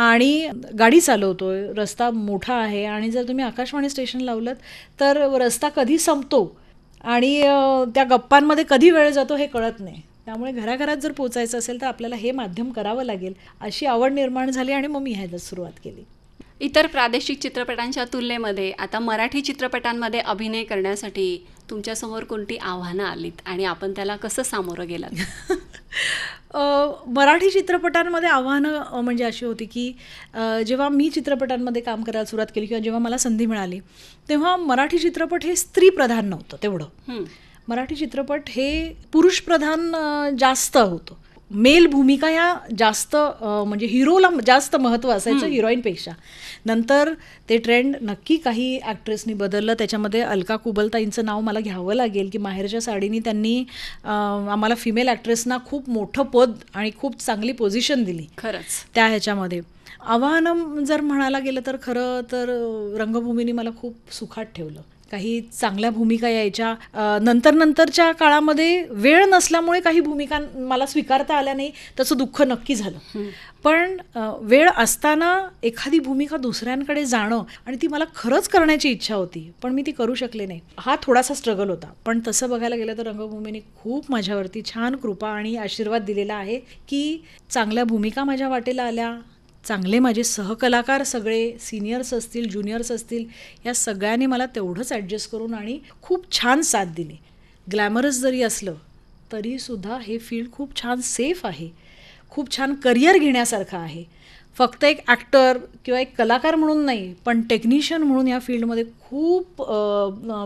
आणि गाडी चालवतोय रस्ता मोठा आहे आणि जर तुम्ही आकाशवाणी स्टेशन लावलं तर रस्ता कधी संपतो आणि त्या गप्पांमध्ये कधी वेळ जातो हे कळत नाही त्यामुळे घराघरात जर पोचायचं असेल तर आपल्याला हे माध्यम करावं लागेल अशी आवड निर्माण झाली आणि मग मी ह्याला सुरुवात केली इतर प्रादेशिक चित्रपटांच्या तुलनेमध्ये आता मराठी चित्रपटांमध्ये अभिनय करण्यासाठी तुमच्यासमोर कोणती आव्हानं आलीत आणि आपण त्याला कसं सामोरं गेलात मराठी चित्रपटांमध्ये आव्हानं म्हणजे अशी होती की जेव्हा मी चित्रपटांमध्ये काम करायला सुरुवात केली किंवा जेव्हा मला संधी मिळाली तेव्हा मराठी चित्रपट हे स्त्रीप्रधान नव्हतं तेवढं मराठी चित्रपट हे पुरुषप्रधान जास्त होतं मेल भूमिका ह्या जास्त म्हणजे हिरोला जास्त महत्त्व असायचं हिरोईनपेक्षा नंतर ते ट्रेंड नक्की काही ॲक्ट्रेसनी बदललं त्याच्यामध्ये अलका कुबलताईंचं नाव मला घ्यावं लागेल की माहेरच्या साडीनी त्यांनी आम्हाला फिमेल ॲक्ट्रेसना खूप मोठं पद आणि खूप चांगली पोझिशन दिली खरंच त्या ह्याच्यामध्ये आव्हानं जर म्हणायला गेलं तर खरं तर रंगभूमीने मला खूप सुखात ठेवलं काही चांगल्या भूमिका यायच्या नंतर नंतरच्या काळामध्ये वेळ नसल्यामुळे काही भूमिका मला स्वीकारता आल्या नाही तसं दुःख नक्की झालं पण वेळ असताना एखादी भूमिका दुसऱ्यांकडे जाणं आणि ती मला खरंच करण्याची इच्छा होती पण मी ती करू शकले नाही हा थोडासा स्ट्रगल होता पण तसं बघायला गेलं तर रंगभूमीने खूप माझ्यावरती छान कृपा आणि आशीर्वाद दिलेला आहे की चांगल्या भूमिका माझ्या वाटेला आल्या चांगले माझे सहकलाकार सगळे सिनियर्स असतील ज्युनियर्स असतील या सगळ्यांनी मला तेवढंच ॲडजस्ट करून आणि खूप छान साथ दिली ग्लॅमरस जरी असलं तरीसुद्धा हे फील्ड खूप छान सेफ आहे खूप छान करिअर घेण्यासारखं आहे फक्त एक ॲक्टर किंवा एक कलाकार म्हणून नाही पण टेक्निशियन म्हणून या फील्डमध्ये खूप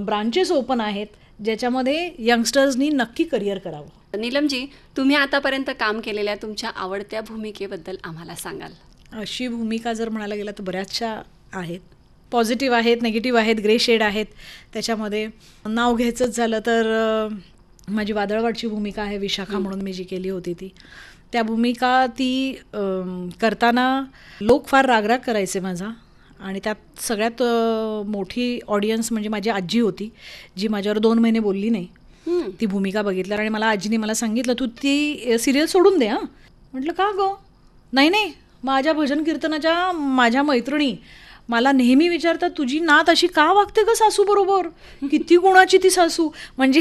ब्रांचेस ओपन आहेत ज्याच्यामध्ये यंगस्टर्सनी नक्की करिअर करावं नीलमजी तुम्ही आतापर्यंत काम केलेल्या तुमच्या आवडत्या भूमिकेबद्दल आम्हाला सांगाल अशी भूमिका जर म्हणायला गेला तर बऱ्याचशा आहेत पॉझिटिव्ह आहेत नेगेटिव्ह आहेत ग्रे शेड आहेत त्याच्यामध्ये नाव घ्यायचंच झालं तर माझी वादळवाडची भूमिका आहे विशाखा म्हणून मी जी केली होती ती त्या भूमिका ती करताना लोक फार रागराग करायचे माझा आणि त्यात सगळ्यात मोठी ऑडियन्स म्हणजे माझी आजी होती जी माझ्यावर दोन महिने बोलली नाही ती भूमिका बघितल्यावर आणि मला आजीने मला सांगितलं तू ती सिरियल सोडून दे हां म्हटलं का गं नाही नाही माझ्या भजन कीर्तनाच्या माझ्या मैत्रिणी मला नेहमी विचारतात तुझी नात अशी का वागते ग सासू बरोबर किती गुणाची ती सासू म्हणजे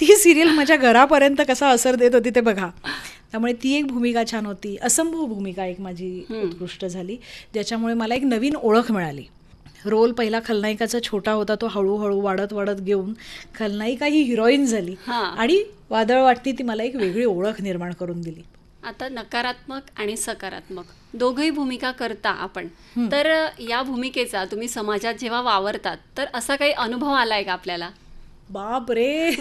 ती सिरियल माझ्या घरापर्यंत कसा असर देत होती ते बघा त्यामुळे ती एक भूमिका छान होती असंभव भूमिका एक माझी उत्कृष्ट झाली ज्याच्यामुळे मला एक नवीन ओळख मिळाली रोल पहिला खलनायकाचा छोटा होता तो हळूहळू वाढत वाढत घेऊन खलनायिका ही हिरोईन झाली आणि वादळ वाटती ती मला एक वेगळी ओळख निर्माण करून दिली आता नकारात्मक आणि सकारात्मक दोघही भूमिका करता आपण तर या भूमिकेचा तुम्ही समाजात जेव्हा वावरतात तर असा काही अनुभव आलाय का आपल्याला बाप रे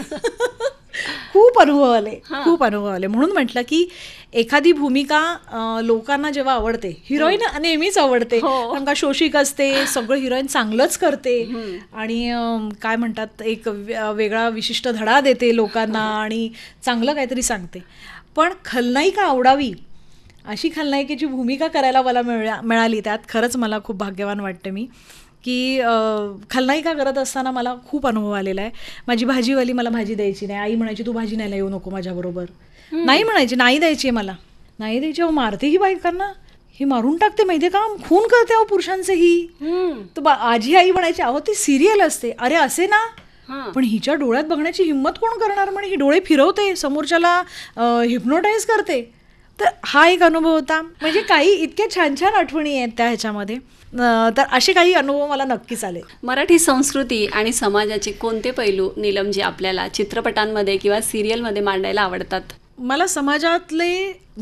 खूप अनुभव आले खूप अनुभव आले म्हणून म्हटलं की एखादी भूमिका लोकांना जेव्हा आवडते हिरोईन हो. नेहमीच आवडते हो. कारण का शोषिक असते सगळं हिरोईन चांगलंच करते आणि काय म्हणतात एक वेगळा विशिष्ट धडा देते लोकांना हो. आणि चांगलं काहीतरी सांगते पण खलनायिका आवडावी अशी खलनायिकेची भूमिका करायला मला मिळा मिळाली त्यात खरंच मला खूप भाग्यवान वाटते मी की खलनाई का करत असताना मला खूप अनुभव आलेला आहे माझी भाजीवाली मला भाजी द्यायची नाही आई म्हणायची तू भाजी न्यायला येऊ नको माझ्याबरोबर नाही म्हणायची नाही द्यायची मला नाही द्यायची अहो मारते ही बायकांना ही मारून टाकते माहिती का खून करते अहो पुरुषांचे ही तर आजी आई म्हणायची अहो ती सिरियल असते अरे असे ना पण हिच्या डोळ्यात बघण्याची हिंमत कोण करणार म्हणे ही डोळे फिरवते समोरच्याला हिप्नोटाईज करते तर हा एक अनुभव होता म्हणजे काही इतक्या छान छान आठवणी आहेत त्या ह्याच्यामध्ये तर असे काही अनुभव मला नक्कीच आले मराठी संस्कृती आणि समाजाचे कोणते पैलू जी आपल्याला चित्रपटांमध्ये किंवा सिरियलमध्ये मांडायला आवडतात मला समाजातले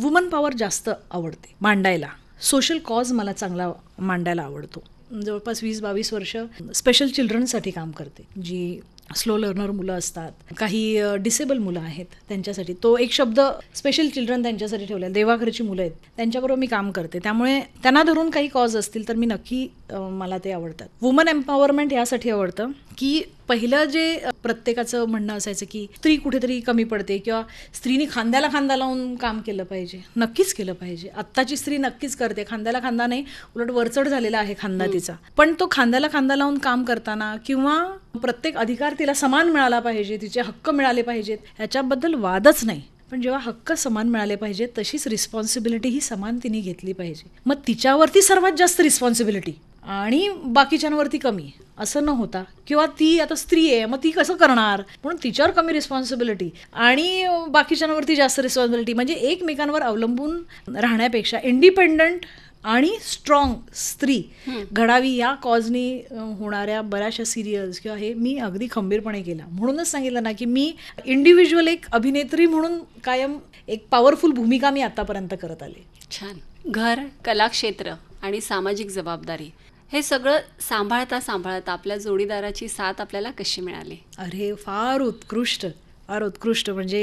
वुमन पॉवर जास्त आवडते मांडायला सोशल कॉज मला चांगला मांडायला आवडतो जवळपास वीस बावीस वर्ष स्पेशल चिल्ड्रनसाठी काम करते जी स्लो लर्नर मुलं असतात काही डिसेबल मुलं आहेत त्यांच्यासाठी तो एक शब्द स्पेशल चिल्ड्रन त्यांच्यासाठी ठेवला देवाघरची मुलं आहेत त्यांच्याबरोबर मी काम करते त्यामुळे त्यांना धरून काही कॉज असतील तर मी नक्की मला ते आवडतात वुमन एम्पॉवरमेंट यासाठी आवडतं की पहिलं जे प्रत्येकाचं म्हणणं असायचं की स्त्री कुठेतरी कमी पडते किंवा स्त्रीने खांद्याला खांदा लावून काम केलं पाहिजे नक्कीच केलं पाहिजे आत्ताची स्त्री नक्कीच करते खांद्याला खांदा नाही उलट वरचढ झालेला आहे खांदा हो. तिचा पण तो खांद्याला खांदा लावून काम करताना किंवा प्रत्येक अधिकार तिला समान मिळाला पाहिजे तिचे हक्क मिळाले पाहिजेत ह्याच्याबद्दल वादच नाही पण जेव्हा हक्क समान मिळाले पाहिजे तशीच रिस्पॉन्सिबिलिटी ही समान तिने घेतली पाहिजे मग तिच्यावरती सर्वात जास्त रिस्पॉन्सिबिलिटी आणि बाकीच्यांवरती कमी असं न होता किंवा ती आता स्त्री आहे मग ती कसं करणार म्हणून तिच्यावर कमी रिस्पॉन्सिबिलिटी आणि बाकीच्यांवरती जास्त रिस्पॉन्सिबिलिटी म्हणजे एकमेकांवर अवलंबून राहण्यापेक्षा इंडिपेंडंट आणि स्ट्रॉंग स्त्री घडावी या कॉजनी होणाऱ्या बऱ्याचशा सिरियल्स किंवा हे मी अगदी खंबीरपणे केला म्हणूनच सांगितलं ना की मी इंडिव्हिज्युअल एक अभिनेत्री म्हणून कायम एक पॉवरफुल भूमिका मी आतापर्यंत करत आले छान घर कलाक्षेत्र आणि सामाजिक जबाबदारी हे सगळं सांभाळता सांभाळता आपल्या जोडीदाराची साथ आपल्याला कशी मिळाली अरे फार उत्कृष्ट फार उत्कृष्ट म्हणजे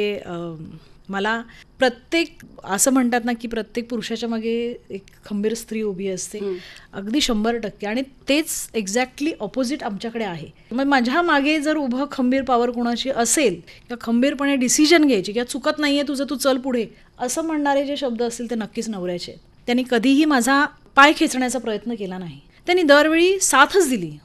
मला प्रत्येक असं म्हणतात ना की प्रत्येक पुरुषाच्या मागे एक खंबीर स्त्री उभी असते अगदी शंभर टक्के आणि तेच एक्झॅक्टली ऑपोजिट आमच्याकडे आहे मग माझ्या मागे जर उभं खंबीर पॉवर कोणाची असेल किंवा खंबीरपणे डिसिजन घ्यायची किंवा चुकत नाहीये तुझं तू चल पुढे असं म्हणणारे जे शब्द असतील ते नक्कीच नवऱ्याचे त्यांनी कधीही माझा पाय खेचण्याचा प्रयत्न केला नाही त्यांनी दरवेळी साथच दिली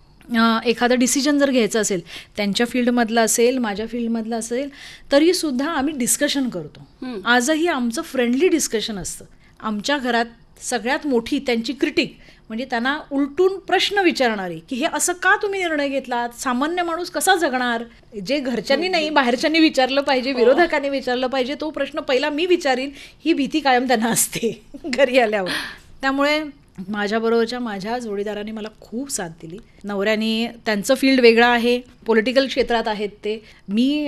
एखादं डिसिजन जर घ्यायचं असेल त्यांच्या फील्डमधलं असेल माझ्या फील्डमधला असेल तरीसुद्धा आम्ही डिस्कशन करतो आजही आमचं फ्रेंडली डिस्कशन असतं आमच्या घरात सगळ्यात मोठी त्यांची क्रिटिक म्हणजे त्यांना उलटून प्रश्न विचारणारे की हे असं का तुम्ही निर्णय घेतलात सामान्य माणूस कसा जगणार जे घरच्यांनी नाही बाहेरच्यांनी विचारलं पाहिजे हो. विरोधकांनी विचारलं पाहिजे तो प्रश्न पहिला मी विचारीन ही भीती कायम त्यांना असते घरी आल्यावर त्यामुळे माझ्याबरोबरच्या माझ्या जोडीदाराने मला खूप साथ दिली नवऱ्याने त्यांचं फील्ड वेगळं आहे पॉलिटिकल क्षेत्रात आहेत ते मी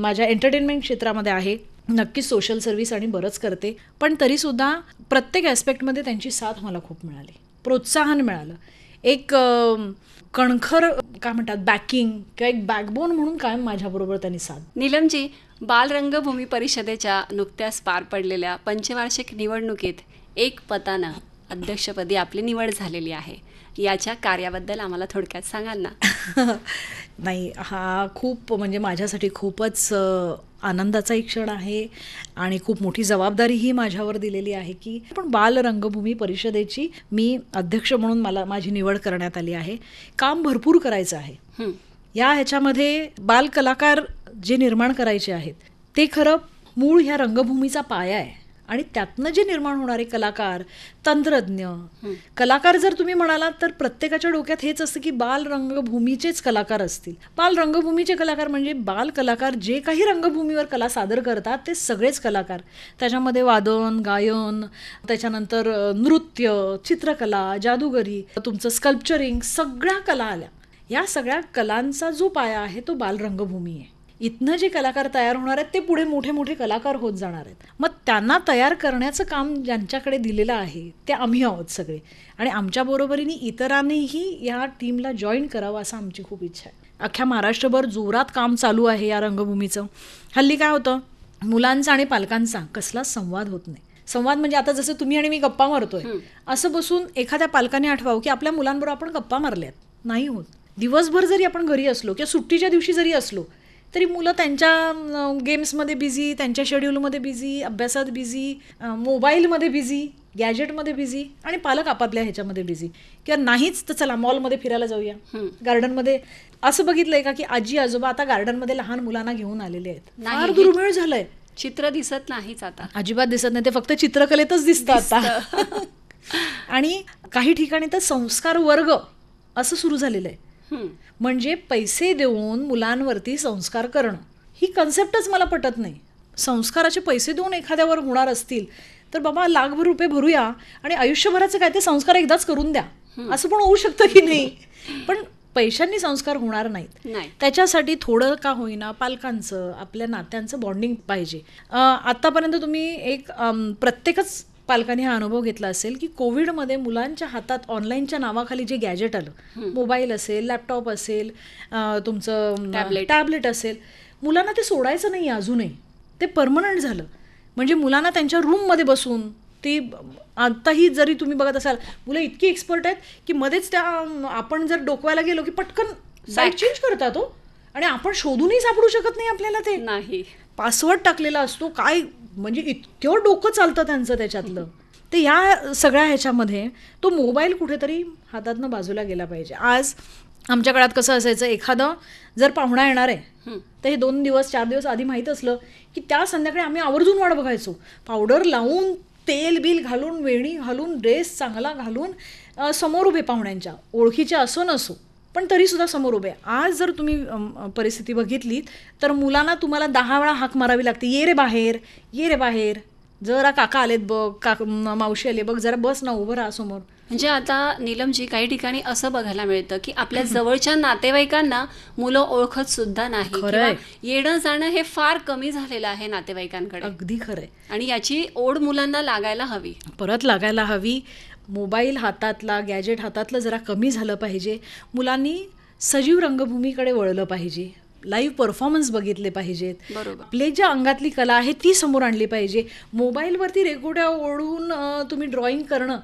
माझ्या एंटरटेनमेंट क्षेत्रामध्ये आहे नक्कीच सोशल सर्व्हिस आणि बरंच करते पण तरीसुद्धा प्रत्येक ॲस्पेक्टमध्ये त्यांची साथ मला खूप मिळाली प्रोत्साहन मिळालं एक कणखर काय म्हणतात बॅकिंग किंवा एक बॅकबोन म्हणून कायम माझ्याबरोबर त्यांनी साथ निलमजी बालरंगभूमी परिषदेच्या नुकत्याच पार पडलेल्या पंचवार्षिक निवडणुकीत एक पताना अध्यक्षपदी आपली निवड झालेली आहे याच्या कार्याबद्दल आम्हाला थोडक्यात सांगाल ना नाही हा खूप म्हणजे माझ्यासाठी खूपच आनंदाचा एक क्षण आहे आणि खूप मोठी जबाबदारीही माझ्यावर दिलेली आहे की पण बाल रंगभूमी परिषदेची मी अध्यक्ष म्हणून मला माझी निवड करण्यात आली आहे काम भरपूर करायचं आहे या ह्याच्यामध्ये बाल कलाकार जे निर्माण करायचे आहेत ते खरं मूळ ह्या रंगभूमीचा पाया आहे आणि त्यातनं जे निर्माण होणारे कलाकार तंत्रज्ञ कलाकार जर तुम्ही म्हणालात तर प्रत्येकाच्या डोक्यात हेच असतं की बाल रंगभूमीचेच कलाकार असतील बाल रंगभूमीचे कलाकार म्हणजे बाल कलाकार जे काही रंगभूमीवर कला सादर करतात ते सगळेच कलाकार त्याच्यामध्ये वादन गायन त्याच्यानंतर नृत्य चित्रकला जादूगरी तुमचं स्कल्पचरिंग सगळ्या कला आल्या या सगळ्या कलांचा जो पाया आहे तो रंगभूमी आहे इथनं जे कलाकार तयार होणार आहेत ते पुढे मोठे मोठे कलाकार होत जाणार आहेत मग त्यांना तयार करण्याचं काम ज्यांच्याकडे दिलेलं आहे ते आम्ही आहोत सगळे आणि आमच्या बरोबरीने इतरांनीही या टीमला जॉईन करावं असं आमची खूप इच्छा आहे अख्ख्या महाराष्ट्रभर जोरात काम चालू आहे या रंगभूमीचं हल्ली काय होतं मुलांचा आणि पालकांचा कसला संवाद होत नाही संवाद म्हणजे आता जसं तुम्ही आणि मी गप्पा मारतोय असं बसून एखाद्या पालकाने आठवावं की आपल्या मुलांबरोबर आपण गप्पा मारल्यात नाही होत दिवसभर जरी आपण घरी असलो किंवा सुट्टीच्या दिवशी जरी असलो तरी मुलं त्यांच्या गेम्समध्ये बिझी त्यांच्या शेड्यूलमध्ये बिझी अभ्यासात बिझी मोबाईलमध्ये बिझी गॅजेटमध्ये बिझी आणि पालक आपापल्या ह्याच्यामध्ये बिझी किंवा नाहीच तर चला मॉलमध्ये फिरायला जाऊया गार्डनमध्ये असं बघितलंय का की आजी आजोबा आता गार्डनमध्ये लहान मुलांना घेऊन आलेले आहेत फार दुर्मिळ झालंय चित्र दिसत नाहीच आता अजिबात दिसत नाही ते फक्त चित्रकलेतच दिसत आता आणि काही ठिकाणी तर संस्कार वर्ग असं सुरू झालेलं आहे म्हणजे पैसे देऊन मुलांवरती संस्कार करणं ही कन्सेप्टच मला पटत नाही संस्काराचे पैसे देऊन एखाद्यावर होणार असतील तर बाबा लाखभर रुपये भरूया आणि आयुष्यभराचे काय ते संस्कार एकदाच करून द्या असं पण होऊ शकतं की नाही पण पैशांनी संस्कार होणार नाहीत त्याच्यासाठी थोडं का होईना पालकांचं आपल्या नात्यांचं बॉन्डिंग पाहिजे आतापर्यंत तुम्ही एक प्रत्येकच पालकांनी हा अनुभव घेतला असेल की कोविडमध्ये मुलांच्या हातात ऑनलाईनच्या नावाखाली जे गॅजेट आलं मोबाईल असेल लॅपटॉप असेल तुमचं टॅबलेट टॅबलेट असेल मुलांना ते सोडायचं नाही अजूनही ते परमनंट झालं म्हणजे मुलांना त्यांच्या रूममध्ये बसून ती आत्ताही जरी तुम्ही बघत असाल मुलं इतकी एक्सपर्ट आहेत की मध्येच त्या आपण जर डोकवायला गेलो की पटकन साईट चेंज करता तो आणि आपण शोधूनही सापडू शकत नाही आपल्याला ते नाही पासवर्ड टाकलेला असतो काय म्हणजे इतकं डोकं चालतं त्यांचं त्याच्यातलं तर या सगळ्या ह्याच्यामध्ये तो मोबाईल कुठेतरी हातातनं बाजूला गेला पाहिजे आज आमच्या काळात कसं असायचं एखादं जर पाहुणा येणार आहे तर हे दोन दिवस चार दिवस आधी माहीत असलं की त्या संध्याकाळी आम्ही आवर्जून वाढ बघायचो पावडर लावून तेल बिल घालून वेणी घालून ड्रेस चांगला घालून समोर उभे पाहुण्यांच्या ओळखीच्या असो नसो पण तरी सुद्धा समोर उभे आज जर तुम्ही परिस्थिती बघितली तर मुलांना तुम्हाला दहा वेळा हाक मारावी लागते ये रे बाहेर ये रे बाहेर जरा काका आलेत बघ काका मावशी आले बघ जरा बस ना उभं राहा समोर म्हणजे आता नीलमजी काही ठिकाणी असं बघायला मिळतं की आपल्या जवळच्या नातेवाईकांना मुलं ओळखत सुद्धा नाही येणं जाणं हे फार कमी झालेलं आहे नातेवाईकांकडे अगदी खरंय आणि याची ओढ मुलांना लागायला हवी परत लागायला हवी मोबाईल हातातला गॅजेट हातातलं जरा कमी झालं पाहिजे मुलांनी सजीव रंगभूमीकडे वळलं पाहिजे लाईव्ह परफॉर्मन्स बघितले पाहिजेत आपले ज्या अंगातली कला आहे ती समोर आणली पाहिजे मोबाईलवरती रेकोड्या ओढून तुम्ही ड्रॉइंग करणं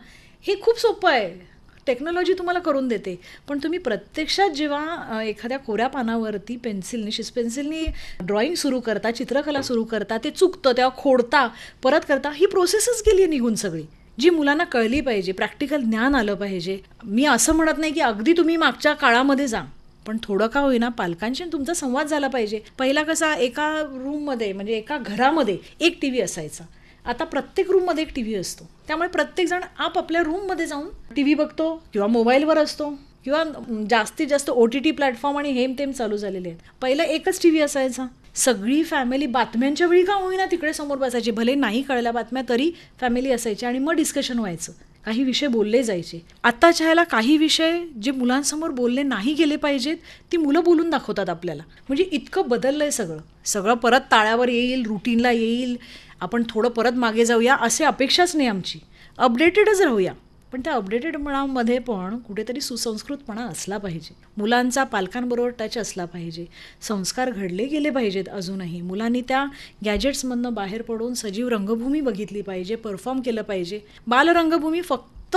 हे खूप सोपं आहे टेक्नॉलॉजी तुम्हाला करून देते पण तुम्ही प्रत्यक्षात जेव्हा एखाद्या कोऱ्या पानावरती पेन्सिलने शिस पेन्सिलनी ड्रॉइंग सुरू करता चित्रकला सुरू करता ते चुकतं तेव्हा खोडता परत करता ही प्रोसेसच गेली निघून सगळी जी मुलांना कळली पाहिजे प्रॅक्टिकल ज्ञान आलं पाहिजे मी असं म्हणत नाही की अगदी तुम्ही मागच्या काळामध्ये जा पण थोडं का होईना पालकांशी तुमचा संवाद झाला पाहिजे पहिला कसा एका रूममध्ये म्हणजे एका घरामध्ये एक टी व्ही असायचा आता प्रत्येक रूममध्ये एक टी व्ही असतो त्यामुळे प्रत्येकजण आपापल्या रूममध्ये जाऊन टी व्ही बघतो किंवा मोबाईलवर असतो किंवा जास्तीत जास्त ओ टी टी प्लॅटफॉर्म आणि हेम तेम चालू झालेले आहेत पहिला एकच टी व्ही असायचा सगळी फॅमिली बातम्यांच्या वेळी का होईना तिकडे समोर बसायची भले नाही कळल्या बातम्या तरी फॅमिली असायची आणि मग डिस्कशन व्हायचं काही विषय बोलले जायचे आत्ताच्या ह्याला काही विषय जे मुलांसमोर बोलले नाही गेले पाहिजेत ती मुलं बोलून दाखवतात आपल्याला म्हणजे इतकं बदललं आहे सगळं सगळं परत ताळ्यावर येईल रुटीनला येईल आपण थोडं परत मागे जाऊया असे अपेक्षाच नाही आमची अपडेटेडच राहूया पण त्या अपडेटेडपणामध्ये पण कुठेतरी सुसंस्कृतपणा असला पाहिजे मुलांचा पालकांबरोबर टच असला पाहिजे संस्कार घडले गेले पाहिजेत अजूनही मुलांनी त्या गॅजेट्समधनं बाहेर पडून सजीव रंगभूमी बघितली पाहिजे परफॉर्म केलं पाहिजे बालरंगभूमी फक्त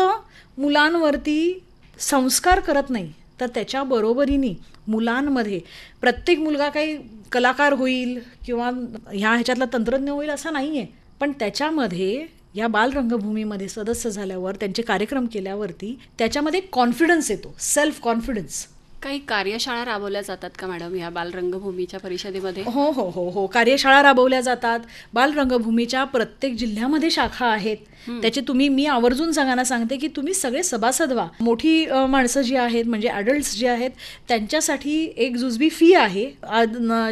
मुलांवरती संस्कार करत नाही तर त्याच्याबरोबरीने मुलांमध्ये प्रत्येक मुलगा काही कलाकार होईल किंवा ह्या ह्याच्यातला तंत्रज्ञ होईल असं नाही आहे पण त्याच्यामध्ये या बालरंगभूमीमध्ये सदस्य झाल्यावर त्यांचे कार्यक्रम केल्यावरती त्याच्यामध्ये कॉन्फिडन्स येतो सेल्फ कॉन्फिडन्स काही कार्यशाळा राबवल्या जातात का मॅडम या बालरंगभूमीच्या परिषदेमध्ये हो हो हो हो कार्यशाळा राबवल्या जातात बालरंगभूमीच्या प्रत्येक जिल्ह्यामध्ये शाखा आहेत त्याचे तुम्ही मी आवर्जून सगळ्यांना सांगते की तुम्ही सगळे सभासद व्हा मोठी माणसं जी आहेत म्हणजे ॲडल्ट जे आहेत त्यांच्यासाठी एक जुजबी फी आहे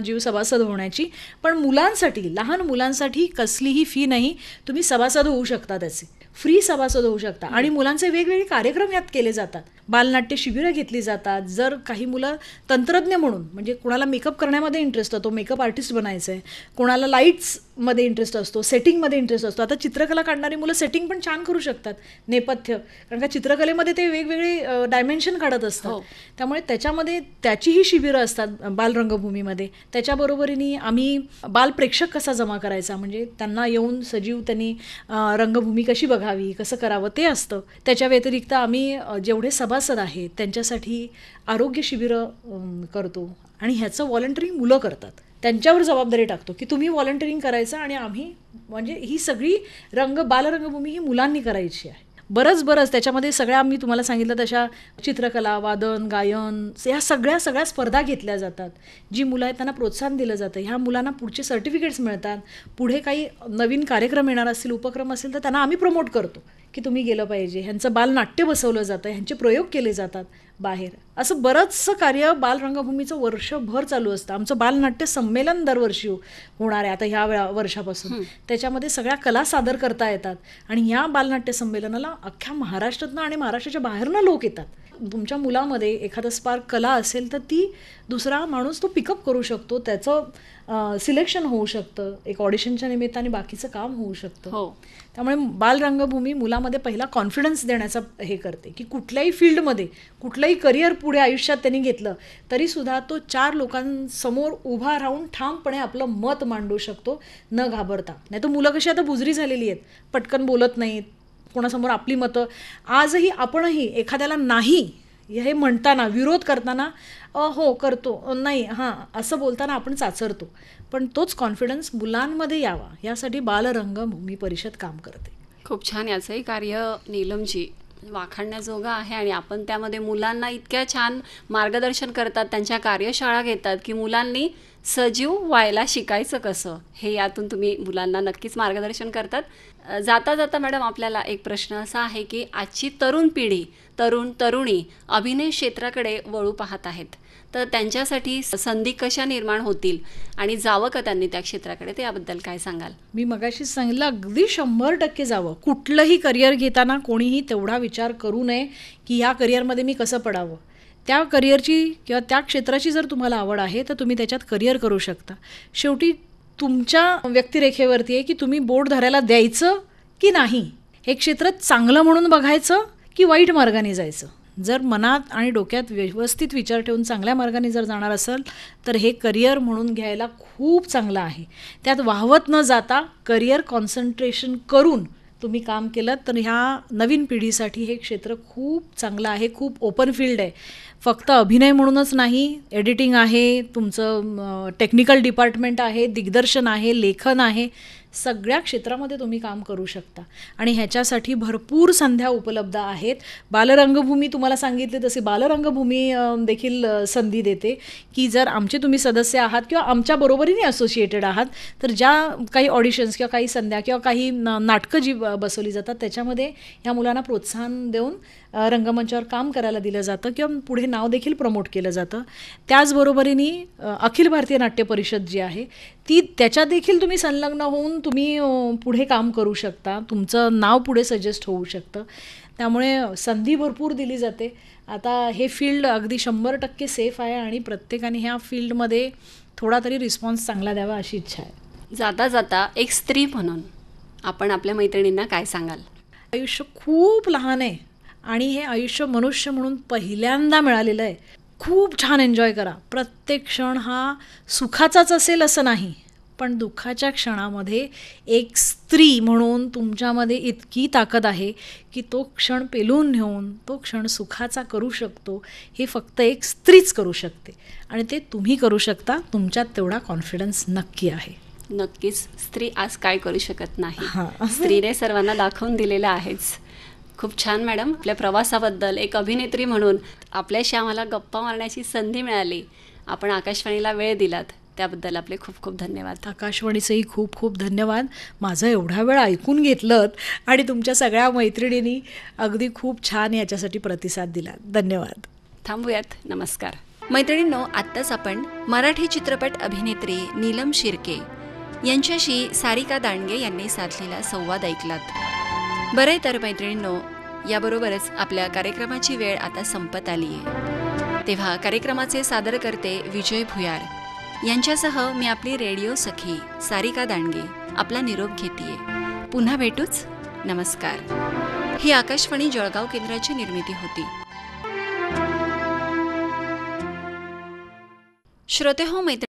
जीव सभासद होण्याची पण मुलांसाठी लहान मुलांसाठी कसलीही फी नाही तुम्ही सभासद होऊ शकता त्याचे फ्री सभासद होऊ शकता आणि मुलांचे वेगवेगळे कार्यक्रम यात केले जातात बालनाट्य शिबिरं घेतली जातात जर काही मुलं तंत्रज्ञ म्हणून म्हणजे कोणाला मेकअप करण्यामध्ये इंटरेस्ट होतो मेकअप आर्टिस्ट बनायचं आहे कोणाला लाईट्समध्ये इंटरेस्ट असतो सेटिंगमध्ये इंटरेस्ट असतो आता चित्रकला काढणारी मुलं सेटिंग पण छान करू शकतात नेपथ्य कारण का चित्रकलेमध्ये ते वेगवेगळे डायमेन्शन काढत असतं हो. त्यामुळे त्याच्यामध्ये त्याचीही शिबिरं असतात बालरंगभूमीमध्ये त्याच्याबरोबरीने आम्ही बालप्रेक्षक कसा जमा करायचा म्हणजे त्यांना येऊन सजीव त्यांनी रंगभूमी कशी बघावी कसं करावं ते असतं त्याच्या व्यतिरिक्त आम्ही जेवढे सभा सभासद आहेत त्यांच्यासाठी आरोग्य शिबिरं करतो आणि ह्याचं व्हॉलंटरिंग मुलं करतात त्यांच्यावर जबाबदारी टाकतो की तुम्ही व्हॉलंटरिंग करायचं आणि आम्ही म्हणजे ही सगळी रंग बालरंगभूमी ही मुलांनी करायची आहे बरंच बरंच त्याच्यामध्ये सगळ्या आम्ही तुम्हाला सांगितलं तशा चित्रकला वादन गायन ह्या सगळ्या सगळ्या स्पर्धा घेतल्या जातात जी मुलं आहेत त्यांना प्रोत्साहन दिलं जातं ह्या मुलांना पुढचे सर्टिफिकेट्स मिळतात पुढे काही नवीन कार्यक्रम येणार असतील उपक्रम असेल तर त्यांना आम्ही प्रमोट करतो की तुम्ही गेलं पाहिजे ह्यांचं बालनाट्य बसवलं जातं ह्यांचे प्रयोग केले जातात बाहेर असं बरंचसं कार्य बालरंगभूमीचं वर्षभर चालू असतं आमचं बालनाट्य संमेलन दरवर्षी होणार आहे आता ह्या वेळा वर्षापासून त्याच्यामध्ये सगळ्या कला सादर करता येतात आणि ह्या बालनाट्य संमेलनाला अख्ख्या महाराष्ट्रातनं आणि महाराष्ट्राच्या बाहेरनं लोक येतात तुमच्या मुलामध्ये एखादा स्पार्क कला असेल तर ती दुसरा माणूस तो पिकअप करू शकतो त्याचं सिलेक्शन होऊ शकतं एक ऑडिशनच्या निमित्ताने बाकीचं काम होऊ शकतं हो त्यामुळे बालरंगभूमी मुलामध्ये पहिला कॉन्फिडन्स देण्याचा हे करते की कुठल्याही फील्डमध्ये कुठल्याही कुठलंही करिअर पुढे आयुष्यात त्यांनी घेतलं तरीसुद्धा तो चार लोकांसमोर उभा राहून ठामपणे आपलं मत मांडू शकतो न घाबरता नाही तर मुलं कशी आता बुजरी झालेली आहेत पटकन बोलत नाहीत कोणासमोर आपली मतं आजही आपणही एखाद्याला नाही हे म्हणताना विरोध करताना हो करतो नाही हां असं बोलताना आपण चाचरतो पण तोच कॉन्फिडन्स मुलांमध्ये यावा यासाठी भूमी परिषद काम करते खूप छान याचंही कार्य नीलमजी वाखाणण्याजोगा आहे आणि आपण त्यामध्ये मुलांना इतक्या छान मार्गदर्शन करतात त्यांच्या कार्यशाळा घेतात की मुलांनी सजीव व्हायला शिकायचं कसं हे यातून तुम्ही मुलांना नक्कीच मार्गदर्शन करतात जाता जाता मॅडम आपल्याला एक प्रश्न असा आहे की आजची तरुण पिढी तरुण तरुणी अभिनय क्षेत्राकडे वळू पाहत आहेत तर त्यांच्यासाठी संधी कशा निर्माण होतील आणि जावं का त्यांनी त्या क्षेत्राकडे त्याबद्दल काय सांगाल मी मगाशी सांगितलं अगदी शंभर टक्के जावं कुठलंही करिअर घेताना कोणीही तेवढा विचार करू नये की ह्या करिअरमध्ये मी कसं पडावं त्या करिअरची किंवा त्या क्षेत्राची जर तुम्हाला आवड आहे तर तुम्ही त्याच्यात करिअर करू शकता शेवटी तुमच्या व्यक्तिरेखेवरती आहे की तुम्ही बोर्ड धरायला द्यायचं की नाही हे क्षेत्र चांगलं म्हणून बघायचं की वाईट मार्गाने जायचं जर मनात आणि डोक्यात व्यवस्थित विचार ठेवून चांगल्या मार्गाने जर जाणार असेल तर हे करिअर म्हणून घ्यायला खूप चांगलं आहे त्यात वाहवत न जाता करिअर कॉन्सन्ट्रेशन करून तुम्ही काम केलं तर ह्या नवीन पिढीसाठी हे क्षेत्र खूप चांगलं आहे खूप ओपन फील्ड आहे फक्त अभिनय म्हणूनच नाही एडिटिंग आहे तुमचं टेक्निकल डिपार्टमेंट आहे दिग्दर्शन आहे लेखन आहे सगळ्या क्षेत्रामध्ये तुम्ही काम करू शकता आणि ह्याच्यासाठी भरपूर संध्या उपलब्ध आहेत बालरंगभूमी तुम्हाला सांगितली तसे बालरंगभूमी देखील संधी देते की जर आमचे तुम्ही सदस्य आहात किंवा आमच्या बरोबरीने असोसिएटेड आहात तर ज्या काही ऑडिशन्स किंवा काही संध्या किंवा काही नाटकं जी बसवली जातात त्याच्यामध्ये ह्या मुलांना प्रोत्साहन देऊन रंगमंचावर काम करायला दिलं जातं किंवा पुढे नाव देखील प्रमोट केलं जातं त्याचबरोबरीने अखिल भारतीय नाट्य परिषद जी आहे ती त्याच्यात देखील तुम्ही संलग्न होऊन तुम्ही पुढे काम करू शकता तुमचं नाव पुढे सजेस्ट होऊ शकतं त्यामुळे संधी भरपूर दिली जाते आता हे फील्ड अगदी शंभर टक्के सेफ आहे आणि प्रत्येकाने ह्या फील्डमध्ये थोडा तरी रिस्पॉन्स चांगला द्यावा अशी इच्छा आहे जाता जाता एक स्त्री म्हणून आपण आपल्या मैत्रिणींना काय सांगाल आयुष्य खूप लहान आहे आणि हे आयुष्य मनुष्य म्हणून पहिल्यांदा मिळालेलं आहे खूप छान एन्जॉय करा प्रत्येक क्षण हा सुखाचाच असेल असं नाही पण दुःखाच्या क्षणामध्ये एक स्त्री म्हणून तुमच्यामध्ये इतकी ताकद आहे की तो क्षण पेलून घेऊन तो क्षण सुखाचा करू शकतो हे फक्त एक स्त्रीच करू शकते आणि ते तुम्ही करू शकता तुमच्यात तेवढा कॉन्फिडन्स नक्की आहे नक्कीच स्त्री आज काय करू शकत नाही स्त्रीने सर्वांना दाखवून दिलेलं आहेच खूप छान मॅडम आपल्या प्रवासाबद्दल एक अभिनेत्री म्हणून आपल्याशी आम्हाला गप्पा मारण्याची संधी मिळाली आपण आकाशवाणीला वेळ दिलात त्याबद्दल आपले खूप खूप धन्यवाद आकाशवाणीचेही खूप खूप धन्यवाद माझं एवढा वेळ ऐकून घेतलं आणि तुमच्या सगळ्या मैत्रिणींनी अगदी खूप छान याच्यासाठी प्रतिसाद दिला धन्यवाद थांबूयात नमस्कार मैत्रिणींनो आत्ताच आपण मराठी चित्रपट अभिनेत्री नीलम शिर्के यांच्याशी सारिका दांडगे यांनी साधलेला संवाद ऐकलात बरे तर मैत्रिणींनो याबरोबरच आपल्या कार्यक्रमाची वेळ आता संपत आली आहे तेव्हा कार्यक्रमाचे सादर करते विजय भुयार यांच्यासह मी आपली रेडिओ सखी सारिका दांडगे आपला निरोप घेतीये पुन्हा भेटूच नमस्कार ही आकाशवाणी जळगाव केंद्राची निर्मिती होती श्रोते हो मैत्री